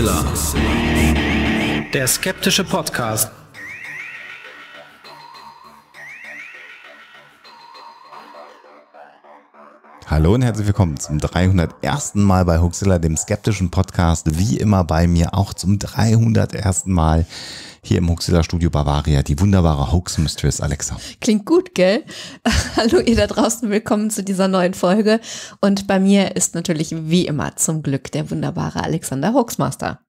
Mixilla. Der skeptische Podcast. Hallo und herzlich willkommen zum 301. Mal bei Huxilla, dem skeptischen Podcast. Wie immer bei mir auch zum 301. Mal hier im Hoaxilla Studio Bavaria, die wunderbare Hoax Mistress Alexa. Klingt gut, gell? Hallo ihr da draußen, willkommen zu dieser neuen Folge. Und bei mir ist natürlich wie immer zum Glück der wunderbare Alexander Hoaxmaster.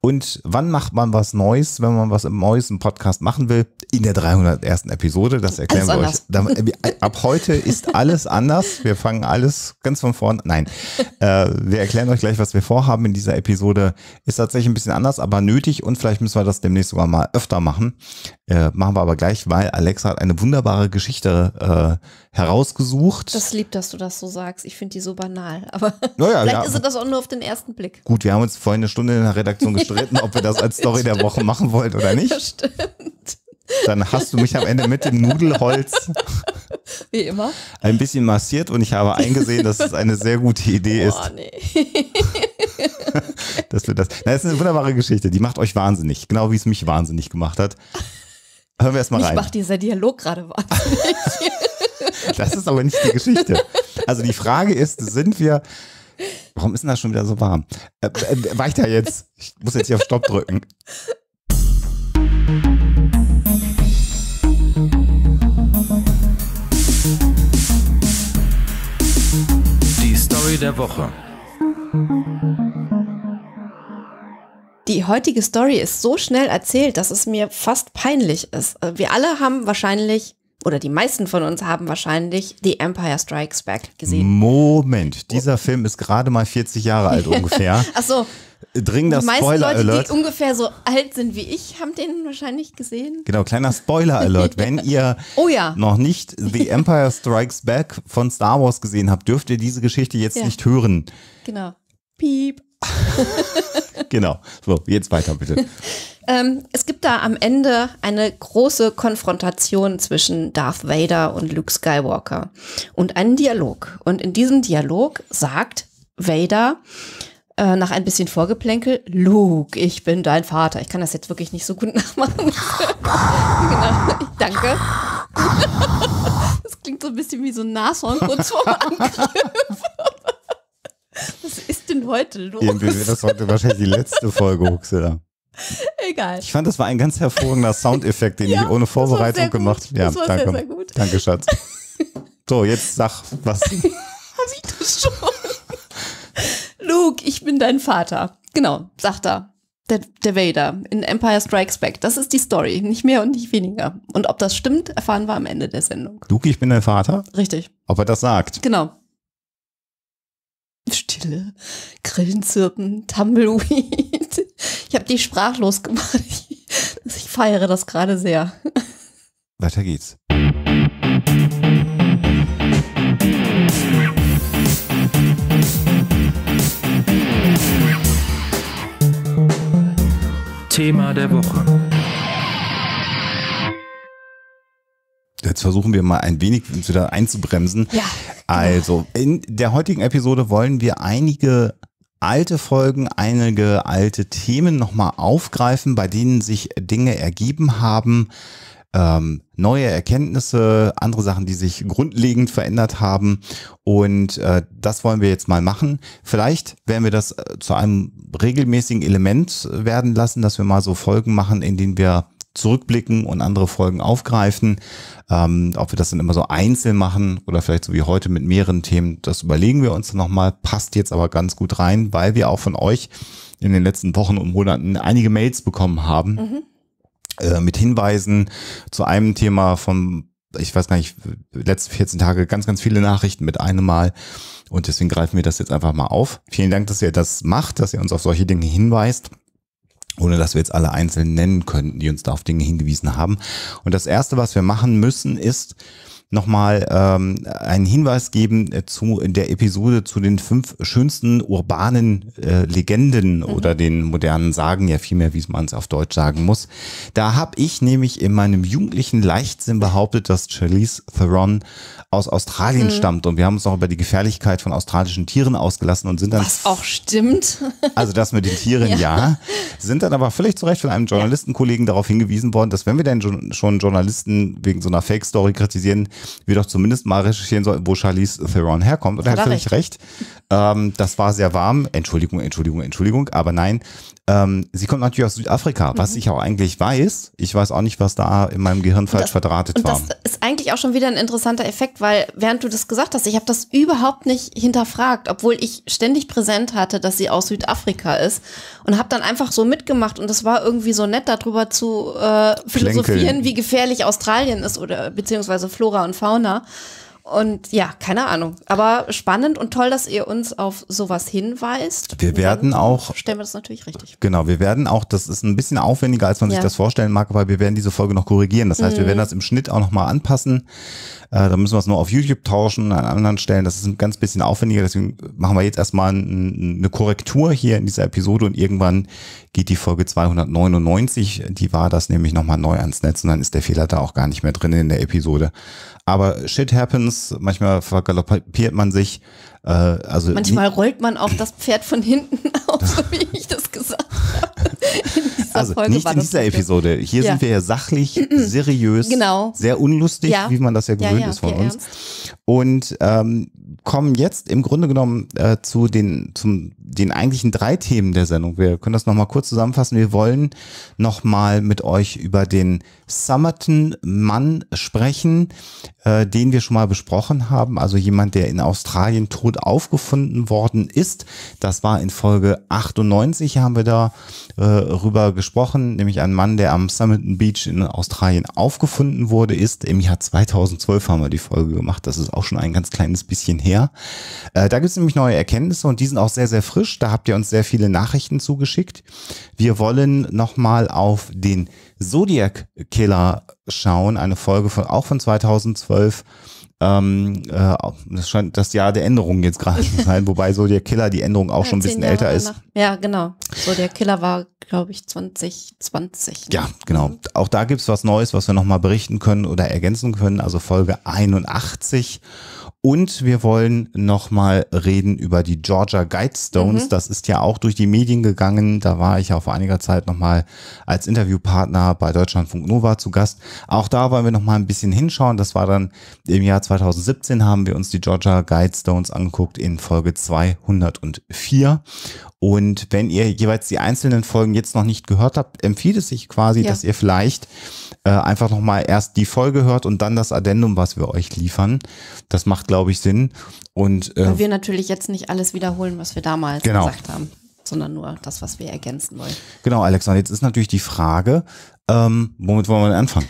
Und wann macht man was Neues, wenn man was im neuesten Podcast machen will? In der 301. Episode, das erklären alles wir anders. euch. Äh, äh, ab heute ist alles anders. Wir fangen alles ganz von vorn. Nein, äh, wir erklären euch gleich, was wir vorhaben in dieser Episode. Ist tatsächlich ein bisschen anders, aber nötig und vielleicht müssen wir das demnächst sogar mal mal öfter machen. Äh, machen wir aber gleich, weil Alexa hat eine wunderbare Geschichte äh, herausgesucht. Das liebt, dass du das so sagst. Ich finde die so banal. Aber naja, vielleicht ja. ist das auch nur auf den ersten Blick. Gut, wir haben uns vorhin eine Stunde in der Redaktion gestritten, ob wir das als Story der Woche machen wollen oder nicht. Das stimmt. Dann hast du mich am Ende mit dem Nudelholz wie immer ein bisschen massiert und ich habe eingesehen, dass es eine sehr gute Idee Boah, ist. Nee. dass wir das. Na, das ist eine wunderbare Geschichte. Die macht euch wahnsinnig, genau wie es mich wahnsinnig gemacht hat. Hören wir erstmal rein. Ich macht dieser Dialog gerade wahnsinnig. das ist aber nicht die Geschichte. Also die Frage ist, sind wir. Warum ist denn das schon wieder so warm? Äh, äh, weiter jetzt. Ich muss jetzt hier auf Stopp drücken. Die Story der Woche. Die heutige Story ist so schnell erzählt, dass es mir fast peinlich ist. Äh, wir alle haben wahrscheinlich oder die meisten von uns haben wahrscheinlich The Empire Strikes Back gesehen. Moment, dieser oh. Film ist gerade mal 40 Jahre alt ungefähr. Ach so. Dringender Spoiler Alert. Die meisten Leute, die ungefähr so alt sind wie ich, haben den wahrscheinlich gesehen. Genau, kleiner Spoiler Alert. Wenn ihr oh ja. noch nicht The Empire Strikes Back von Star Wars gesehen habt, dürft ihr diese Geschichte jetzt ja. nicht hören. Genau. Piep. genau. So, jetzt weiter bitte. ähm, es gibt da am Ende eine große Konfrontation zwischen Darth Vader und Luke Skywalker und einen Dialog. Und in diesem Dialog sagt Vader äh, nach ein bisschen Vorgeplänkel, Luke, ich bin dein Vater. Ich kann das jetzt wirklich nicht so gut nachmachen. genau, ich danke. das klingt so ein bisschen wie so ein Nashorn kurz vorm Angriff. Was ist denn heute los? Irgendwie wird das heute wahrscheinlich die letzte Folge Huxilla. Egal. Ich fand, das war ein ganz hervorragender Soundeffekt, den ja, ich ohne Vorbereitung gemacht habe. Ja, das war danke. Sehr, sehr gut. Danke, Schatz. So, jetzt sag was. Hab ich das schon? Luke, ich bin dein Vater. Genau, sagt er. Der, der Vader in Empire Strikes Back. Das ist die Story. Nicht mehr und nicht weniger. Und ob das stimmt, erfahren wir am Ende der Sendung. Luke, ich bin dein Vater? Richtig. Ob er das sagt? Genau. Stille, Grillenzirpen, Tumbleweed. Ich habe die sprachlos gemacht. Ich feiere das gerade sehr. Weiter geht's. Thema der Woche. jetzt versuchen wir mal ein wenig wieder einzubremsen. Ja. Genau. Also, in der heutigen Episode wollen wir einige alte Folgen, einige alte Themen nochmal aufgreifen, bei denen sich Dinge ergeben haben, ähm, neue Erkenntnisse, andere Sachen, die sich grundlegend verändert haben. Und äh, das wollen wir jetzt mal machen. Vielleicht werden wir das äh, zu einem regelmäßigen Element werden lassen, dass wir mal so Folgen machen, in denen wir zurückblicken und andere Folgen aufgreifen. Ähm, ob wir das dann immer so einzeln machen oder vielleicht so wie heute mit mehreren Themen, das überlegen wir uns nochmal. Passt jetzt aber ganz gut rein, weil wir auch von euch in den letzten Wochen und Monaten einige Mails bekommen haben. Mhm. Äh, mit Hinweisen zu einem Thema von, ich weiß gar nicht, letzten 14 Tage ganz, ganz viele Nachrichten mit einem Mal. Und deswegen greifen wir das jetzt einfach mal auf. Vielen Dank, dass ihr das macht, dass ihr uns auf solche Dinge hinweist ohne dass wir jetzt alle einzeln nennen könnten, die uns da auf Dinge hingewiesen haben. Und das Erste, was wir machen müssen, ist, nochmal ähm, einen Hinweis geben äh, zu der Episode zu den fünf schönsten urbanen äh, Legenden mhm. oder den modernen Sagen, ja vielmehr, wie man es auf Deutsch sagen muss. Da habe ich nämlich in meinem jugendlichen Leichtsinn behauptet, dass Charlize Theron aus Australien mhm. stammt und wir haben uns auch über die Gefährlichkeit von australischen Tieren ausgelassen und sind dann... Was auch stimmt. Also das mit den Tieren, ja. ja. Sind dann aber völlig zu Recht von einem Journalistenkollegen ja. darauf hingewiesen worden, dass wenn wir denn schon Journalisten wegen so einer Fake-Story kritisieren, wir doch zumindest mal recherchieren sollten, wo Charlize Theron herkommt. Und er hat völlig recht. recht. Ähm, das war sehr warm. Entschuldigung, Entschuldigung, Entschuldigung. Aber nein, ähm, sie kommt natürlich aus Südafrika, mhm. was ich auch eigentlich weiß. Ich weiß auch nicht, was da in meinem Gehirn falsch das, verdrahtet und war. Das ist eigentlich auch schon wieder ein interessanter Effekt, weil während du das gesagt hast, ich habe das überhaupt nicht hinterfragt, obwohl ich ständig präsent hatte, dass sie aus Südafrika ist und habe dann einfach so mitgemacht und es war irgendwie so nett, darüber zu äh, philosophieren, Schlenkel. wie gefährlich Australien ist oder beziehungsweise Flora und Fauna. Und ja, keine Ahnung. Aber spannend und toll, dass ihr uns auf sowas hinweist. Wir werden auch. Stellen wir das natürlich richtig. Genau, wir werden auch, das ist ein bisschen aufwendiger, als man ja. sich das vorstellen mag, weil wir werden diese Folge noch korrigieren. Das heißt, mhm. wir werden das im Schnitt auch nochmal anpassen. Äh, da müssen wir es nur auf YouTube tauschen, an anderen Stellen. Das ist ein ganz bisschen aufwendiger. Deswegen machen wir jetzt erstmal ein, eine Korrektur hier in dieser Episode und irgendwann geht die Folge 299, die war das nämlich nochmal neu ans Netz und dann ist der Fehler da auch gar nicht mehr drin in der Episode. Aber shit happens ganz, manchmal vergaloppiert man sich. Äh, also manchmal rollt man auch das Pferd von hinten auf, so wie ich das gesagt habe also Folge nicht in dieser Episode. Hier ja. sind wir ja sachlich, seriös, genau. sehr unlustig, ja. wie man das ja gewöhnt ja, ist von uns. Ernst. Und ähm, kommen jetzt im Grunde genommen äh, zu den, zum, den eigentlichen drei Themen der Sendung. Wir können das nochmal kurz zusammenfassen. Wir wollen nochmal mit euch über den Summerton-Mann sprechen, äh, den wir schon mal besprochen haben. Also jemand, der in Australien tot aufgefunden worden ist. Das war in Folge 98, haben wir da äh, rüber gesprochen, nämlich ein Mann, der am Summerton Beach in Australien aufgefunden wurde, ist. Im Jahr 2012 haben wir die Folge gemacht. Das ist auch schon ein ganz kleines bisschen her. Äh, da gibt es nämlich neue Erkenntnisse und die sind auch sehr, sehr frisch. Da habt ihr uns sehr viele Nachrichten zugeschickt. Wir wollen nochmal auf den Zodiac Killer schauen, eine Folge von auch von 2012 ähm, äh, das scheint das Jahr der Änderungen jetzt gerade zu sein, wobei so der Killer die Änderung auch ja, äh, schon ein bisschen Jahre älter ist. Nach, ja, genau. So der Killer war, glaube ich, 2020. Ne? Ja, genau. Auch da gibt es was Neues, was wir nochmal berichten können oder ergänzen können. Also Folge 81 und wir wollen nochmal reden über die Georgia Guidestones. Mhm. Das ist ja auch durch die Medien gegangen. Da war ich ja vor einiger Zeit nochmal als Interviewpartner bei Deutschlandfunk Nova zu Gast. Auch da wollen wir nochmal ein bisschen hinschauen. Das war dann im Jahr 2017 haben wir uns die Georgia Guidestones angeguckt in Folge 204. Und wenn ihr jeweils die einzelnen Folgen jetzt noch nicht gehört habt, empfiehlt es sich quasi, ja. dass ihr vielleicht äh, einfach nochmal erst die Folge hört und dann das Addendum, was wir euch liefern. Das macht, glaube ich, Sinn. Und äh, Weil wir natürlich jetzt nicht alles wiederholen, was wir damals genau. gesagt haben, sondern nur das, was wir ergänzen wollen. Genau, Alexander, jetzt ist natürlich die Frage, ähm, womit wollen wir denn anfangen?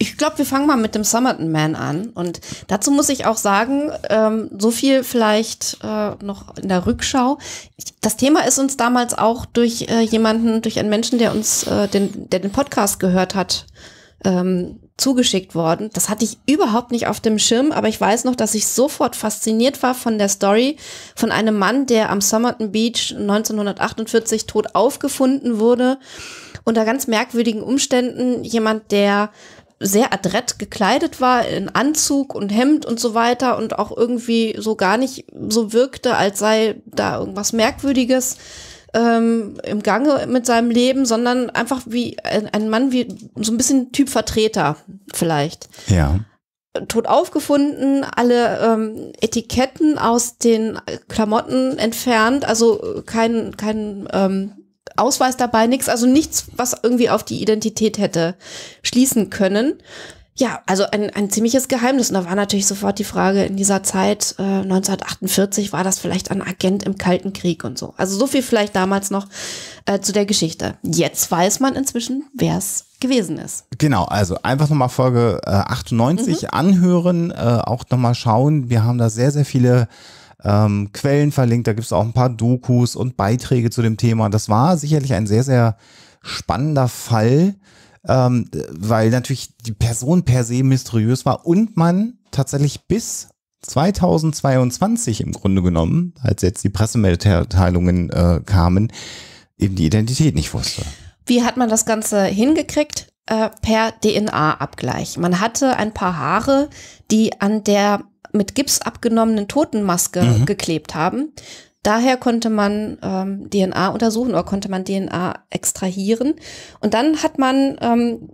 Ich glaube, wir fangen mal mit dem Summerton Man an. Und dazu muss ich auch sagen, ähm, so viel vielleicht äh, noch in der Rückschau. Das Thema ist uns damals auch durch äh, jemanden, durch einen Menschen, der uns, äh, den, der den Podcast gehört hat, ähm, zugeschickt worden. Das hatte ich überhaupt nicht auf dem Schirm, aber ich weiß noch, dass ich sofort fasziniert war von der Story von einem Mann, der am Somerton Beach 1948 tot aufgefunden wurde. Unter ganz merkwürdigen Umständen jemand, der sehr adrett gekleidet war, in Anzug und Hemd und so weiter und auch irgendwie so gar nicht so wirkte, als sei da irgendwas Merkwürdiges ähm, im Gange mit seinem Leben, sondern einfach wie ein, Mann, wie so ein bisschen Typ Vertreter vielleicht. Ja tot aufgefunden, alle ähm, Etiketten aus den Klamotten entfernt, also kein, kein ähm, Ausweis dabei, nichts, also nichts, was irgendwie auf die Identität hätte schließen können. Ja, also ein, ein ziemliches Geheimnis. Und da war natürlich sofort die Frage, in dieser Zeit, äh, 1948, war das vielleicht ein Agent im Kalten Krieg und so. Also so viel vielleicht damals noch äh, zu der Geschichte. Jetzt weiß man inzwischen, wer es gewesen ist. Genau, also einfach nochmal Folge äh, 98 mhm. anhören, äh, auch nochmal schauen. Wir haben da sehr, sehr viele ähm, Quellen verlinkt. Da gibt es auch ein paar Dokus und Beiträge zu dem Thema. Das war sicherlich ein sehr, sehr spannender Fall, ähm, weil natürlich die Person per se mysteriös war und man tatsächlich bis 2022 im Grunde genommen, als jetzt die Pressemitteilungen äh, kamen, eben die Identität nicht wusste. Wie hat man das Ganze hingekriegt? Äh, per DNA-Abgleich. Man hatte ein paar Haare, die an der mit Gips abgenommenen Totenmaske mhm. geklebt haben. Daher konnte man ähm, DNA untersuchen oder konnte man DNA extrahieren. Und dann hat man ähm,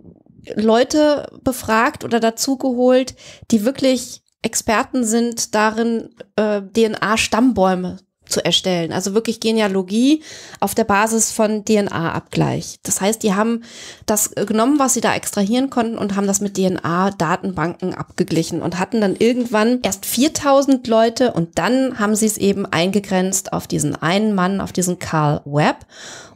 Leute befragt oder dazugeholt, die wirklich Experten sind darin, äh, DNA-Stammbäume zu erstellen. Also wirklich Genealogie auf der Basis von DNA-Abgleich. Das heißt, die haben das genommen, was sie da extrahieren konnten und haben das mit DNA-Datenbanken abgeglichen und hatten dann irgendwann erst 4000 Leute und dann haben sie es eben eingegrenzt auf diesen einen Mann, auf diesen Carl Webb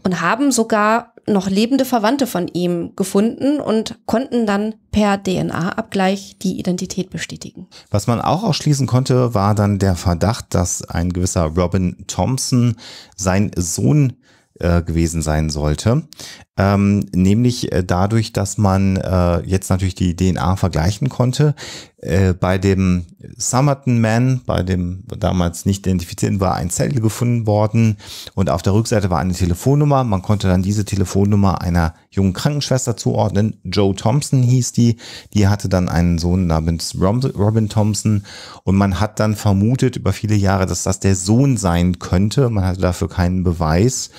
und haben sogar noch lebende Verwandte von ihm gefunden und konnten dann per DNA-Abgleich die Identität bestätigen. Was man auch ausschließen konnte, war dann der Verdacht, dass ein gewisser Robin Thompson sein Sohn äh, gewesen sein sollte. Ähm, nämlich äh, dadurch, dass man äh, jetzt natürlich die DNA vergleichen konnte, äh, bei dem Summerton Man, bei dem damals nicht identifizierten, war ein Zettel gefunden worden und auf der Rückseite war eine Telefonnummer. Man konnte dann diese Telefonnummer einer jungen Krankenschwester zuordnen. Joe Thompson hieß die. Die hatte dann einen Sohn namens Robin Thompson und man hat dann vermutet über viele Jahre, dass das der Sohn sein könnte. Man hatte dafür keinen Beweis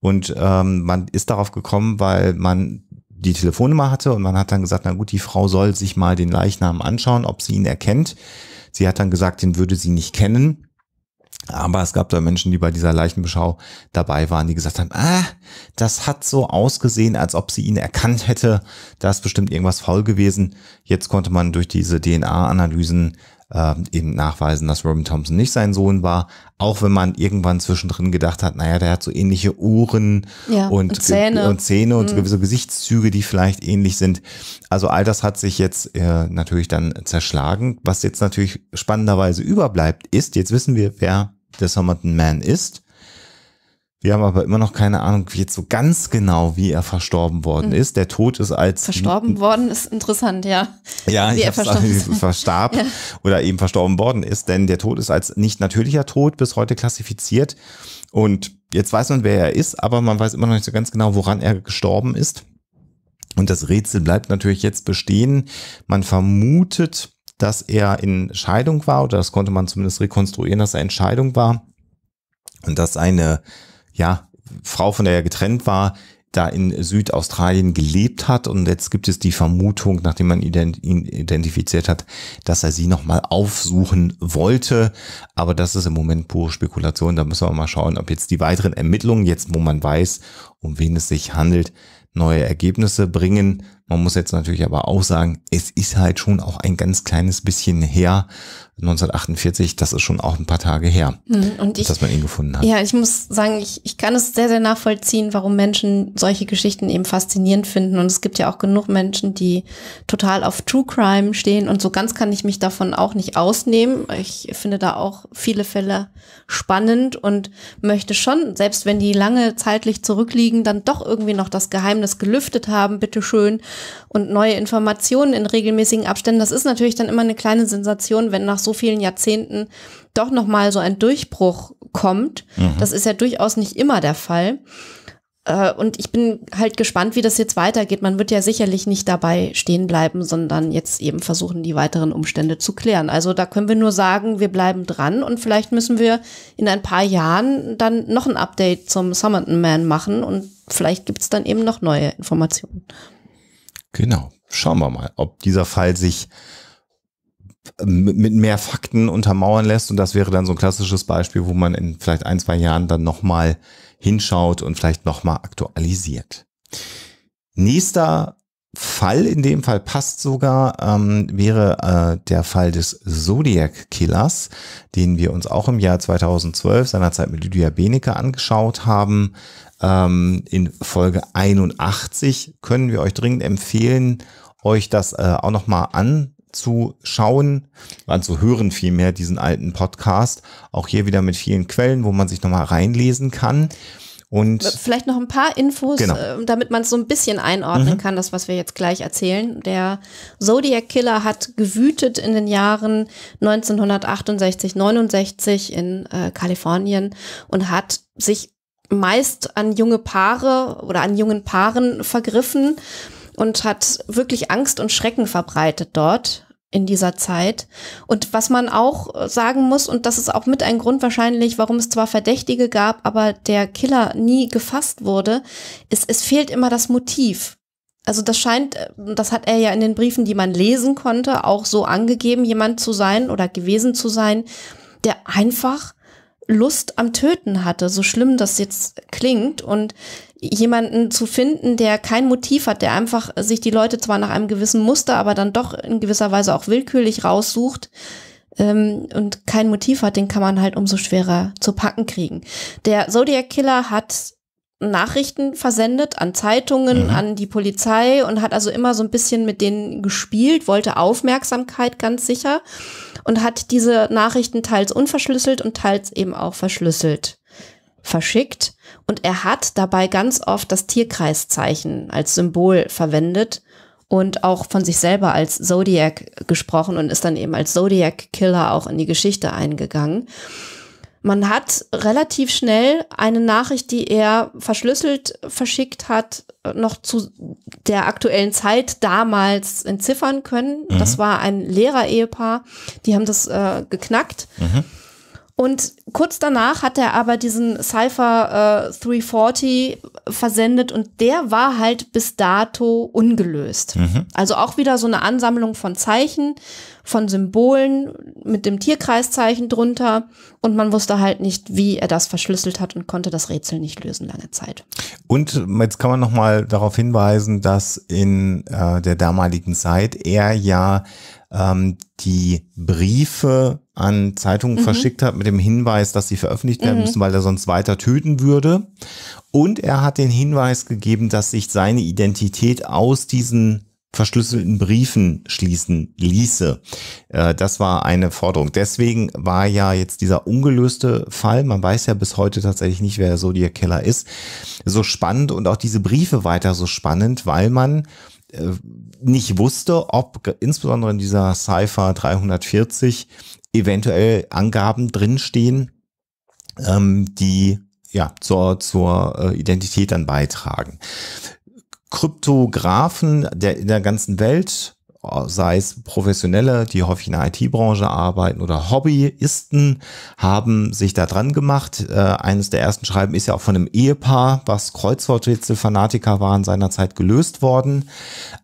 und ähm, man ist darauf gekommen, weil man die Telefonnummer hatte und man hat dann gesagt, na gut, die Frau soll sich mal den Leichnam anschauen, ob sie ihn erkennt. Sie hat dann gesagt, den würde sie nicht kennen. Aber es gab da Menschen, die bei dieser Leichenbeschau dabei waren, die gesagt haben, ah, das hat so ausgesehen, als ob sie ihn erkannt hätte. Da ist bestimmt irgendwas faul gewesen. Jetzt konnte man durch diese DNA-Analysen äh, eben nachweisen, dass Robin Thompson nicht sein Sohn war. Auch wenn man irgendwann zwischendrin gedacht hat, naja, der hat so ähnliche Uhren ja, und, und, Zähne und, Zähne und mhm. gewisse Gesichtszüge, die vielleicht ähnlich sind. Also all das hat sich jetzt äh, natürlich dann zerschlagen. Was jetzt natürlich spannenderweise überbleibt, ist, jetzt wissen wir, wer der Somerton Man ist. Wir haben aber immer noch keine Ahnung, wie jetzt so ganz genau, wie er verstorben worden mhm. ist. Der Tod ist als. Verstorben worden ist interessant, ja. Ja, wie ich er verstorben verstarb ja. oder eben verstorben worden ist, denn der Tod ist als nicht natürlicher Tod bis heute klassifiziert. Und jetzt weiß man, wer er ist, aber man weiß immer noch nicht so ganz genau, woran er gestorben ist. Und das Rätsel bleibt natürlich jetzt bestehen. Man vermutet, dass er in Scheidung war, oder das konnte man zumindest rekonstruieren, dass er in Scheidung war. Und dass eine ja, Frau, von der er getrennt war, da in Südaustralien gelebt hat und jetzt gibt es die Vermutung, nachdem man ihn identifiziert hat, dass er sie nochmal aufsuchen wollte. Aber das ist im Moment pure Spekulation. Da müssen wir mal schauen, ob jetzt die weiteren Ermittlungen, jetzt wo man weiß, um wen es sich handelt, neue Ergebnisse bringen. Man muss jetzt natürlich aber auch sagen, es ist halt schon auch ein ganz kleines bisschen her, 1948, das ist schon auch ein paar Tage her, hm, ich, dass man ihn gefunden hat. Ja, ich muss sagen, ich, ich kann es sehr, sehr nachvollziehen, warum Menschen solche Geschichten eben faszinierend finden. Und es gibt ja auch genug Menschen, die total auf True Crime stehen. Und so ganz kann ich mich davon auch nicht ausnehmen. Ich finde da auch viele Fälle spannend und möchte schon, selbst wenn die lange zeitlich zurückliegen, dann doch irgendwie noch das Geheimnis gelüftet haben, bitteschön. Und neue Informationen in regelmäßigen Abständen. Das ist natürlich dann immer eine kleine Sensation, wenn nach so so vielen Jahrzehnten doch nochmal so ein Durchbruch kommt. Mhm. Das ist ja durchaus nicht immer der Fall. Äh, und ich bin halt gespannt, wie das jetzt weitergeht. Man wird ja sicherlich nicht dabei stehen bleiben, sondern jetzt eben versuchen, die weiteren Umstände zu klären. Also da können wir nur sagen, wir bleiben dran und vielleicht müssen wir in ein paar Jahren dann noch ein Update zum Summerton Man machen und vielleicht gibt es dann eben noch neue Informationen. Genau. Schauen wir mal, ob dieser Fall sich ähm, mit mehr Fakten untermauern lässt. Und das wäre dann so ein klassisches Beispiel, wo man in vielleicht ein, zwei Jahren dann nochmal hinschaut und vielleicht nochmal aktualisiert. Nächster Fall, in dem Fall passt sogar, ähm, wäre äh, der Fall des Zodiac Killers, den wir uns auch im Jahr 2012 seinerzeit mit Lydia Benecke angeschaut haben. Ähm, in Folge 81 können wir euch dringend empfehlen, euch das äh, auch nochmal an zu schauen, zu hören vielmehr diesen alten Podcast. Auch hier wieder mit vielen Quellen, wo man sich nochmal reinlesen kann. Und Vielleicht noch ein paar Infos, genau. Äh, damit man es so ein bisschen einordnen mhm. kann, das, was wir jetzt gleich erzählen. Der Zodiac Killer hat gewütet in den Jahren 1968, 69 in äh, Kalifornien und hat sich meist an junge Paare oder an jungen Paaren vergriffen und hat wirklich Angst und Schrecken verbreitet dort in dieser Zeit. Und was man auch sagen muss, und das ist auch mit ein Grund wahrscheinlich, warum es zwar Verdächtige gab, aber der Killer nie gefasst wurde, ist, es fehlt immer das Motiv. Also das scheint, äh, das hat er ja in den Briefen, die man lesen konnte, auch so angegeben, jemand zu sein oder gewesen zu sein, der einfach Lust am Töten hatte, so schlimm das jetzt klingt. Und jemanden zu finden, der kein Motiv hat, der einfach sich die Leute zwar nach einem gewissen Muster, aber dann doch in gewisser Weise auch willkürlich raussucht ähm, und kein Motiv hat, den kann man halt umso schwerer zu packen kriegen. Der Zodiac Killer hat Nachrichten versendet an Zeitungen, mhm. an die Polizei und hat also immer so ein bisschen mit denen gespielt, wollte Aufmerksamkeit ganz sicher und hat diese Nachrichten teils unverschlüsselt und teils eben auch verschlüsselt verschickt. Und er hat dabei ganz oft das Tierkreiszeichen als Symbol verwendet und auch von sich selber als Zodiac gesprochen und ist dann eben als Zodiac Killer auch in die Geschichte eingegangen. Man hat relativ schnell eine Nachricht, die er verschlüsselt verschickt hat, noch zu der aktuellen Zeit damals entziffern können. Mhm. Das war ein Lehrer-Ehepaar, die haben das äh, geknackt. Mhm. Und kurz danach hat er aber diesen Cypher äh, 340 versendet und der war halt bis dato ungelöst. Mhm. Also auch wieder so eine Ansammlung von Zeichen, von Symbolen mit dem Tierkreiszeichen drunter und man wusste halt nicht, wie er das verschlüsselt hat und konnte das Rätsel nicht lösen lange Zeit. Und jetzt kann man nochmal darauf hinweisen, dass in äh, der damaligen Zeit er ja ähm, die Briefe an Zeitungen mhm. verschickt hat mit dem Hinweis, dass sie veröffentlicht werden mhm. müssen, weil er sonst weiter töten würde. Und er hat den Hinweis gegeben, dass sich seine Identität aus diesen verschlüsselten Briefen schließen ließe. Äh, das war eine Forderung. Deswegen war ja jetzt dieser ungelöste Fall, man weiß ja bis heute tatsächlich nicht, wer der Zodiac Killer ist, so spannend und auch diese Briefe weiter so spannend, weil man äh, nicht wusste, ob insbesondere in dieser Cypher 340 eventuell Angaben drinstehen, ähm, die ja zur, zur äh, Identität dann beitragen. Kryptografen der, in der ganzen Welt sei es Professionelle, die häufig in der IT-Branche arbeiten oder Hobbyisten, haben sich da dran gemacht. Äh, eines der ersten Schreiben ist ja auch von einem Ehepaar, was Kreuzworträtsel-Fanatiker waren, seinerzeit gelöst worden.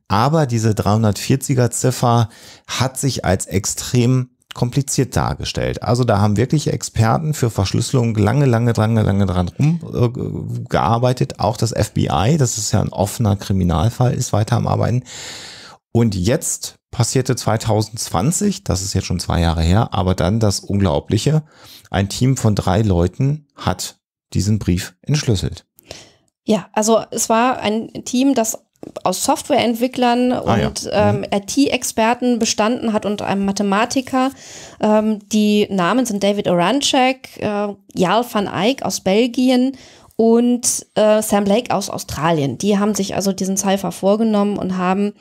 Aber diese 340er-Ziffer hat sich als extrem kompliziert dargestellt. Also da haben wirklich Experten für Verschlüsselung lange, lange, lange, lange dran rumgearbeitet. Äh, auch das FBI, das ist ja ein offener Kriminalfall, ist weiter am Arbeiten. Und jetzt passierte 2020, das ist jetzt schon zwei Jahre her, aber dann das Unglaubliche. Ein Team von drei Leuten hat diesen Brief entschlüsselt. Ja, also es war ein Team, das aus Softwareentwicklern ah, und ja. ähm, mhm. IT-Experten bestanden hat und einem Mathematiker. Ähm, die Namen sind David Oranchek, äh, Jarl van Eyck aus Belgien und äh, Sam Blake aus Australien. Die haben sich also diesen Cypher vorgenommen und haben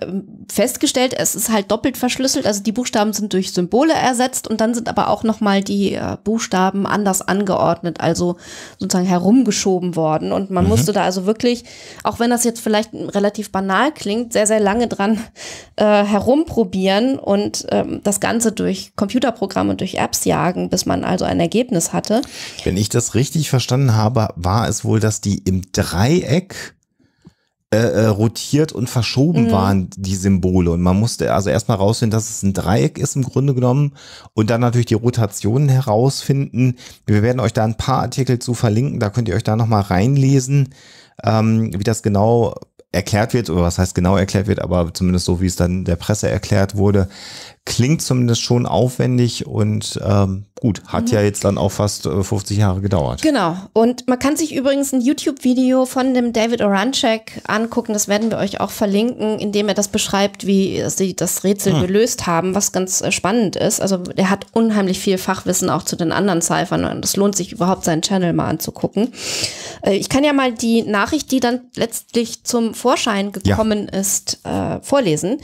ähm, festgestellt, es ist halt doppelt verschlüsselt, also die Buchstaben sind durch Symbole ersetzt und dann sind aber auch nochmal die äh, Buchstaben anders angeordnet, also sozusagen herumgeschoben worden. Und man mhm. musste da also wirklich, auch wenn das jetzt vielleicht relativ banal klingt, sehr, sehr lange dran äh, herumprobieren und ähm, das Ganze durch Computerprogramme und durch Apps jagen, bis man also ein Ergebnis hatte. Wenn ich das richtig verstanden habe, war es wohl, dass die im Dreieck äh, äh, rotiert und verschoben mhm. waren, die Symbole. Und man musste also erstmal rausfinden, dass es ein Dreieck ist im Grunde genommen und dann natürlich die Rotationen herausfinden. Wir werden euch da ein paar Artikel zu verlinken, da könnt ihr euch da nochmal reinlesen, ähm, wie das genau erklärt wird, oder was heißt genau erklärt wird, aber zumindest so, wie es dann der Presse erklärt wurde, klingt zumindest schon aufwendig und ähm, gut, hat mhm. ja jetzt dann auch fast 50 äh, Jahre gedauert. Genau. Und man kann sich übrigens ein YouTube-Video von dem David Oranchek angucken, das werden wir euch auch verlinken, indem er das beschreibt, wie sie das Rätsel mhm. gelöst haben, was ganz äh, spannend ist. Also er hat unheimlich viel Fachwissen auch zu den anderen Cyphern und es lohnt sich überhaupt, seinen Channel mal anzugucken. Äh, ich kann ja mal die Nachricht, die dann letztlich zum Vorschein gekommen ja. ist, äh, vorlesen.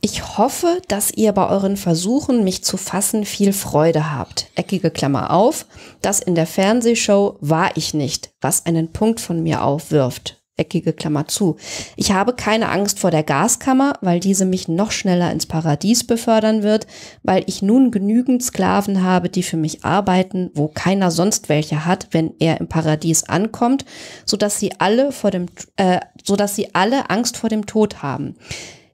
Ich hoffe, dass ihr bei euren Versuchen, mich zu fassen, viel Freude habt. Eckige Klammer auf. Das in der Fernsehshow war ich nicht, was einen Punkt von mir aufwirft eckige Klammer zu. Ich habe keine Angst vor der Gaskammer, weil diese mich noch schneller ins Paradies befördern wird, weil ich nun genügend Sklaven habe, die für mich arbeiten, wo keiner sonst welche hat, wenn er im Paradies ankommt, so dass sie alle vor dem, äh, so dass sie alle Angst vor dem Tod haben.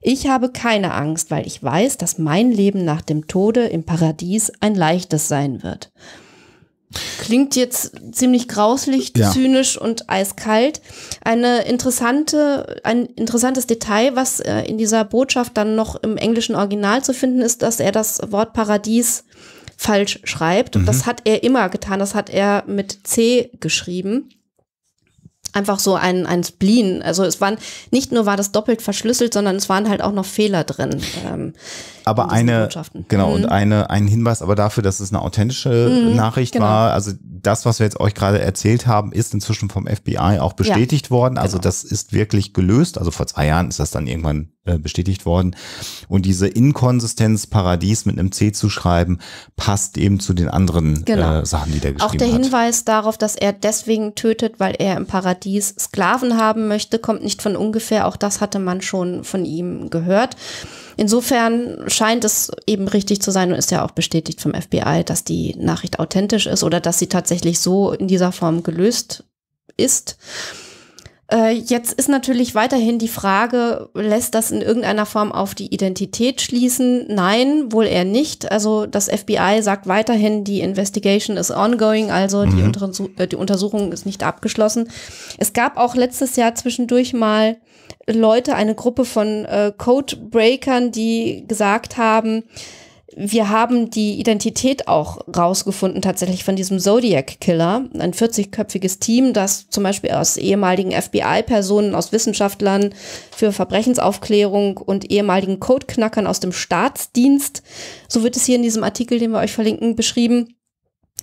Ich habe keine Angst, weil ich weiß, dass mein Leben nach dem Tode im Paradies ein leichtes sein wird. Klingt jetzt ziemlich grauslich, ja. zynisch und eiskalt. Eine interessante, ein interessantes Detail, was äh, in dieser Botschaft dann noch im englischen Original zu finden ist, dass er das Wort Paradies falsch schreibt. Mhm. Das hat er immer getan. Das hat er mit C geschrieben einfach so ein, ein Spleen. Also es waren, nicht nur war das doppelt verschlüsselt, sondern es waren halt auch noch Fehler drin. Ähm, aber eine, genau, mhm. und eine, ein Hinweis aber dafür, dass es eine authentische mhm, Nachricht genau. war. Also das, was wir jetzt euch gerade erzählt haben, ist inzwischen vom FBI auch bestätigt ja, worden. Also genau. das ist wirklich gelöst. Also vor zwei Jahren ist das dann irgendwann äh, bestätigt worden. Und diese Inkonsistenz Paradies mit einem C zu schreiben, passt eben zu den anderen genau. äh, Sachen, die der geschrieben hat. Auch der hat. Hinweis darauf, dass er deswegen tötet, weil er im Paradies Sklaven haben möchte, kommt nicht von ungefähr. Auch das hatte man schon von ihm gehört. Insofern scheint es eben richtig zu sein und ist ja auch bestätigt vom FBI, dass die Nachricht authentisch ist oder dass sie tatsächlich so in dieser Form gelöst ist. Äh, jetzt ist natürlich weiterhin die Frage, lässt das in irgendeiner Form auf die Identität schließen? Nein, wohl eher nicht. Also das FBI sagt weiterhin, die Investigation is ongoing, also mhm. die, Untersuch äh, die Untersuchung ist nicht abgeschlossen. Es gab auch letztes Jahr zwischendurch mal Leute, eine Gruppe von äh, Codebreakern, die gesagt haben, wir haben die Identität auch rausgefunden, tatsächlich von diesem Zodiac-Killer, ein 40-köpfiges Team, das zum Beispiel aus ehemaligen FBI-Personen, aus Wissenschaftlern für Verbrechensaufklärung und ehemaligen Codeknackern aus dem Staatsdienst, so wird es hier in diesem Artikel, den wir euch verlinken, beschrieben,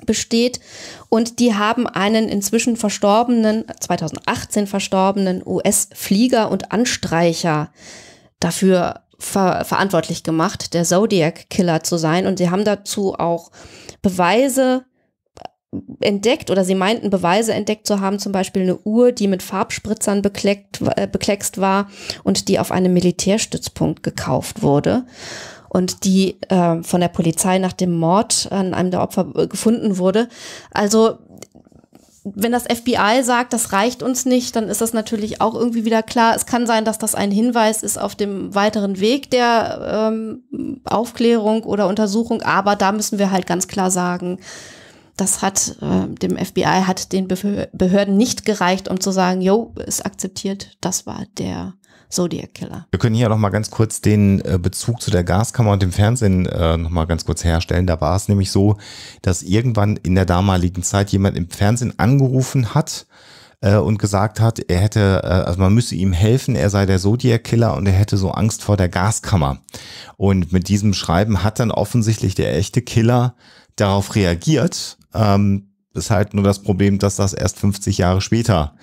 besteht und die haben einen inzwischen verstorbenen, 2018 verstorbenen US-Flieger und Anstreicher dafür ver verantwortlich gemacht, der Zodiac-Killer zu sein und sie haben dazu auch Beweise äh, entdeckt oder sie meinten Beweise entdeckt zu haben, zum Beispiel eine Uhr, die mit Farbspritzern bekleckt, äh, bekleckst war und die auf einem Militärstützpunkt gekauft wurde und die äh, von der Polizei nach dem Mord an einem der Opfer äh, gefunden wurde. Also wenn das FBI sagt, das reicht uns nicht, dann ist das natürlich auch irgendwie wieder klar. Es kann sein, dass das ein Hinweis ist auf dem weiteren Weg der ähm, Aufklärung oder Untersuchung, aber da müssen wir halt ganz klar sagen, das hat äh, dem FBI hat den Behörden nicht gereicht, um zu sagen, jo, ist akzeptiert, das war der Zodiac Killer. Wir können hier nochmal ganz kurz den äh, Bezug zu der Gaskammer und dem Fernsehen äh, nochmal ganz kurz herstellen. Da war es nämlich so, dass irgendwann in der damaligen Zeit jemand im Fernsehen angerufen hat äh, und gesagt hat, er hätte, also man müsse ihm helfen, er sei der Zodiac-Killer und er hätte so Angst vor der Gaskammer. Und mit diesem Schreiben hat dann offensichtlich der echte Killer darauf reagiert. Ähm, ist halt nur das Problem, dass das erst 50 Jahre später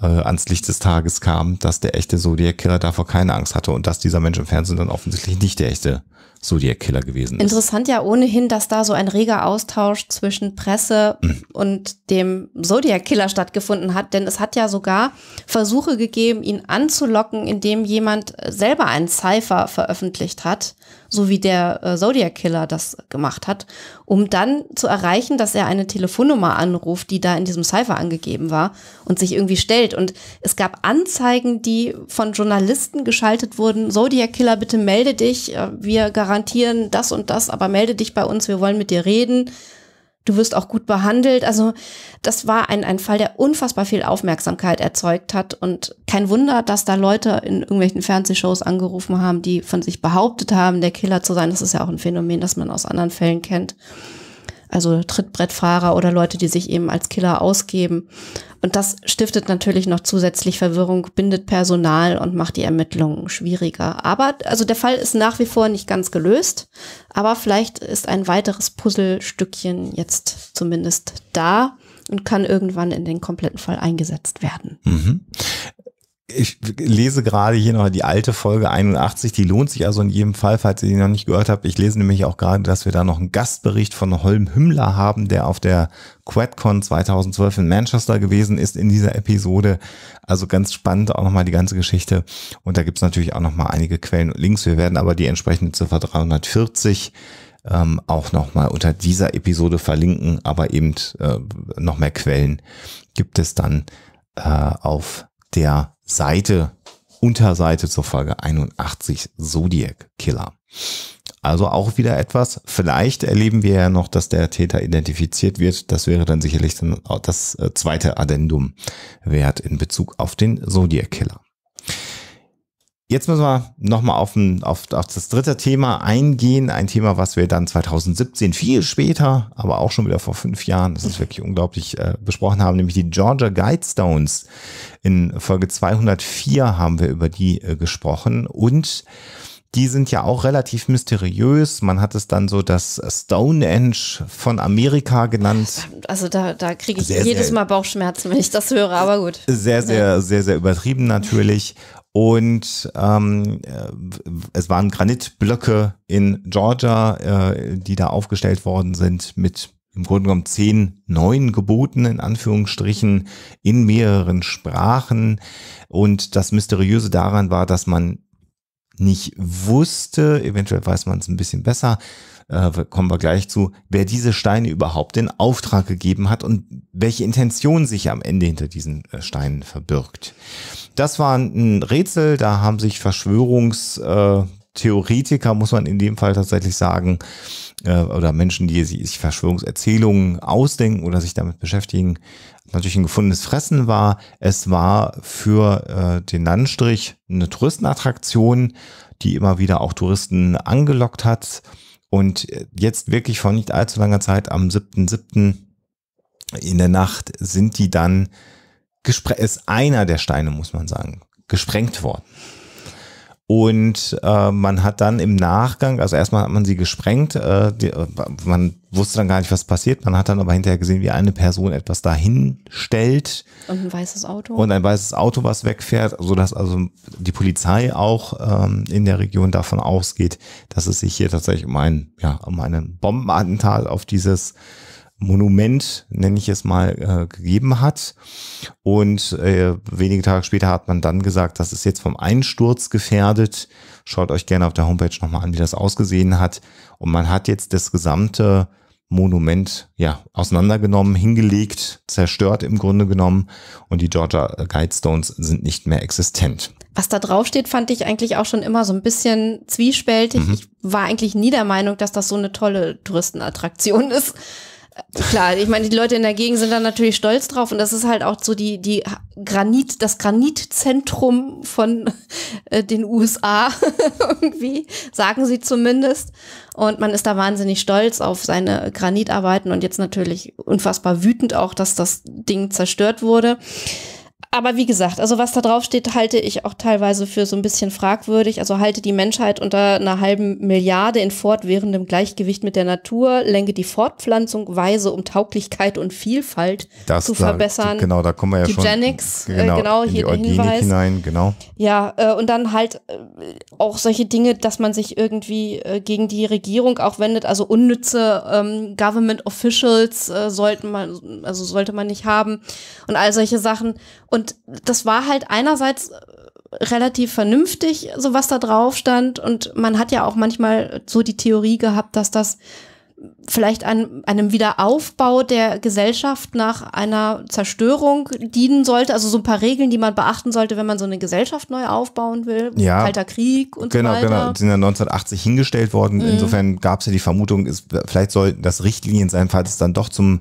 äh, ans Licht des Tages kam, dass der echte Zodiac-Killer davor keine Angst hatte und dass dieser Mensch im Fernsehen dann offensichtlich nicht der echte Zodiac-Killer gewesen ist. Interessant ja ohnehin, dass da so ein reger Austausch zwischen Presse mhm. und dem Zodiac-Killer stattgefunden hat, denn es hat ja sogar Versuche gegeben, ihn anzulocken, indem jemand äh, selber einen Cypher veröffentlicht hat, so wie der äh, Zodiac-Killer das gemacht hat, um dann zu erreichen, dass er eine Telefonnummer anruft, die da in diesem Cypher angegeben war und sich irgendwie stellt. Und es gab Anzeigen, die von Journalisten geschaltet wurden, Zodiac-Killer, bitte melde dich, äh, wir garantieren das und das, aber melde dich bei uns, wir wollen mit dir reden. Du wirst auch gut behandelt. Also das war ein, ein Fall, der unfassbar viel Aufmerksamkeit erzeugt hat. Und kein Wunder, dass da Leute in irgendwelchen Fernsehshows angerufen haben, die von sich behauptet haben, der Killer zu sein. Das ist ja auch ein Phänomen, das man aus anderen Fällen kennt also Trittbrettfahrer oder Leute, die sich eben als Killer ausgeben. Und das stiftet natürlich noch zusätzlich Verwirrung, bindet Personal und macht die Ermittlungen schwieriger. Aber also der Fall ist nach wie vor nicht ganz gelöst, aber vielleicht ist ein weiteres Puzzlestückchen jetzt zumindest da und kann irgendwann in den kompletten Fall eingesetzt werden. Mhm ich lese gerade hier noch die alte Folge 81, die lohnt sich also in jedem Fall, falls ihr die noch nicht gehört habt. Ich lese nämlich auch gerade, dass wir da noch einen Gastbericht von Holm Hümmler haben, der auf der QuadCon 2012 in Manchester gewesen ist in dieser Episode. Also ganz spannend auch nochmal die ganze Geschichte. Und da gibt's natürlich auch nochmal einige Quellen und Links. Wir werden aber die entsprechende Ziffer 340 ähm, auch nochmal unter dieser Episode verlinken, aber eben äh, noch mehr Quellen gibt es dann äh, auf der Seite, Unterseite zur Folge 81 Zodiac Killer. Also auch wieder etwas. Vielleicht erleben wir ja noch, dass der Täter identifiziert wird. Das wäre dann sicherlich dann das äh, zweite Addendum wert in Bezug auf den Zodiac Killer. Jetzt müssen wir nochmal auf, auf, auf das dritte Thema eingehen. Ein Thema, was wir dann 2017, viel später, aber auch schon wieder vor fünf Jahren, das ist wirklich unglaublich, äh, besprochen haben, nämlich die Georgia Guidestones. In Folge 204 haben wir über die äh, gesprochen und die sind ja auch relativ mysteriös. Man hat es dann so das Stonehenge von Amerika genannt. Also da, da kriege ich sehr, jedes sehr, Mal Bauchschmerzen, wenn ich das höre, aber gut. Sehr, sehr, sehr, sehr übertrieben natürlich. Und ähm, äh, es waren Granitblöcke in Georgia, äh, die da aufgestellt worden sind mit im Grunde genommen zehn neuen Geboten in Anführungsstrichen in mehreren Sprachen. Und das Mysteriöse daran war, dass man nicht wusste, eventuell weiß man es ein bisschen besser, äh, kommen wir gleich zu, wer diese Steine überhaupt in Auftrag gegeben hat und welche Intention sich am Ende hinter diesen äh, Steinen verbirgt. Das war ein Rätsel, da haben sich Verschwörungstheoretiker, muss man in dem Fall tatsächlich sagen, äh, oder Menschen, die sich Verschwörungserzählungen ausdenken oder sich damit beschäftigen, natürlich ein gefundenes Fressen war. Es war für äh, den Landstrich eine Touristenattraktion, die immer wieder auch Touristen angelockt hat. Und jetzt wirklich vor nicht allzu langer Zeit, am 7.7. in der Nacht, sind die dann gesprengt, ist einer der Steine, muss man sagen, gesprengt worden. Und äh, man hat dann im Nachgang, also erstmal hat man sie gesprengt, äh, die, äh, man wusste dann gar nicht, was passiert. Man hat dann aber hinterher gesehen, wie eine Person etwas dahin stellt. Und ein weißes Auto. Und ein weißes Auto, was wegfährt, sodass also die Polizei auch ähm, in der Region davon ausgeht, dass es sich hier tatsächlich um ein, ja, um einen Bombenattentat auf dieses Monument, nenne ich es mal, äh, gegeben hat. Und äh, wenige Tage später hat man dann gesagt, das ist jetzt vom Einsturz gefährdet. Schaut euch gerne auf der Homepage nochmal an, wie das ausgesehen hat. Und man hat jetzt das gesamte Monument ja auseinandergenommen, hingelegt, zerstört im Grunde genommen und die Georgia Guidestones sind nicht mehr existent. Was da draufsteht, fand ich eigentlich auch schon immer so ein bisschen zwiespältig. Mhm. Ich war eigentlich nie der Meinung, dass das so eine tolle Touristenattraktion ist. Klar, ich meine, die Leute in der Gegend sind da natürlich stolz drauf und das ist halt auch so die, die Granit, das Granitzentrum von äh, den USA irgendwie, sagen sie zumindest. Und man ist da wahnsinnig stolz auf seine Granitarbeiten und jetzt natürlich unfassbar wütend auch, dass das Ding zerstört wurde aber wie gesagt, also was da drauf steht, halte ich auch teilweise für so ein bisschen fragwürdig. Also halte die Menschheit unter einer halben Milliarde in fortwährendem Gleichgewicht mit der Natur, lenke die Fortpflanzung weise, um Tauglichkeit und Vielfalt das zu da, verbessern. Genau, da kommen wir ja Eugenics, schon. Genau, äh, genau, genau hier die Hinweis. hinein, genau. Ja, äh, und dann halt äh, auch solche Dinge, dass man sich irgendwie äh, gegen die Regierung auch wendet. Also unnütze ähm, Government Officials äh, sollten man, also sollte man nicht haben und all solche Sachen. Und das war halt einerseits äh, relativ vernünftig, so was da drauf stand. Und man hat ja auch manchmal so die Theorie gehabt, dass das vielleicht an einem Wiederaufbau der Gesellschaft nach einer Zerstörung dienen sollte. Also so ein paar Regeln, die man beachten sollte, wenn man so eine Gesellschaft neu aufbauen will. Ja, Kalter Krieg und genau, so weiter. Genau, die sind ja 1980 hingestellt worden. Mhm. Insofern gab es ja die Vermutung, ist, vielleicht sollten das Richtlinien sein, falls es dann doch zum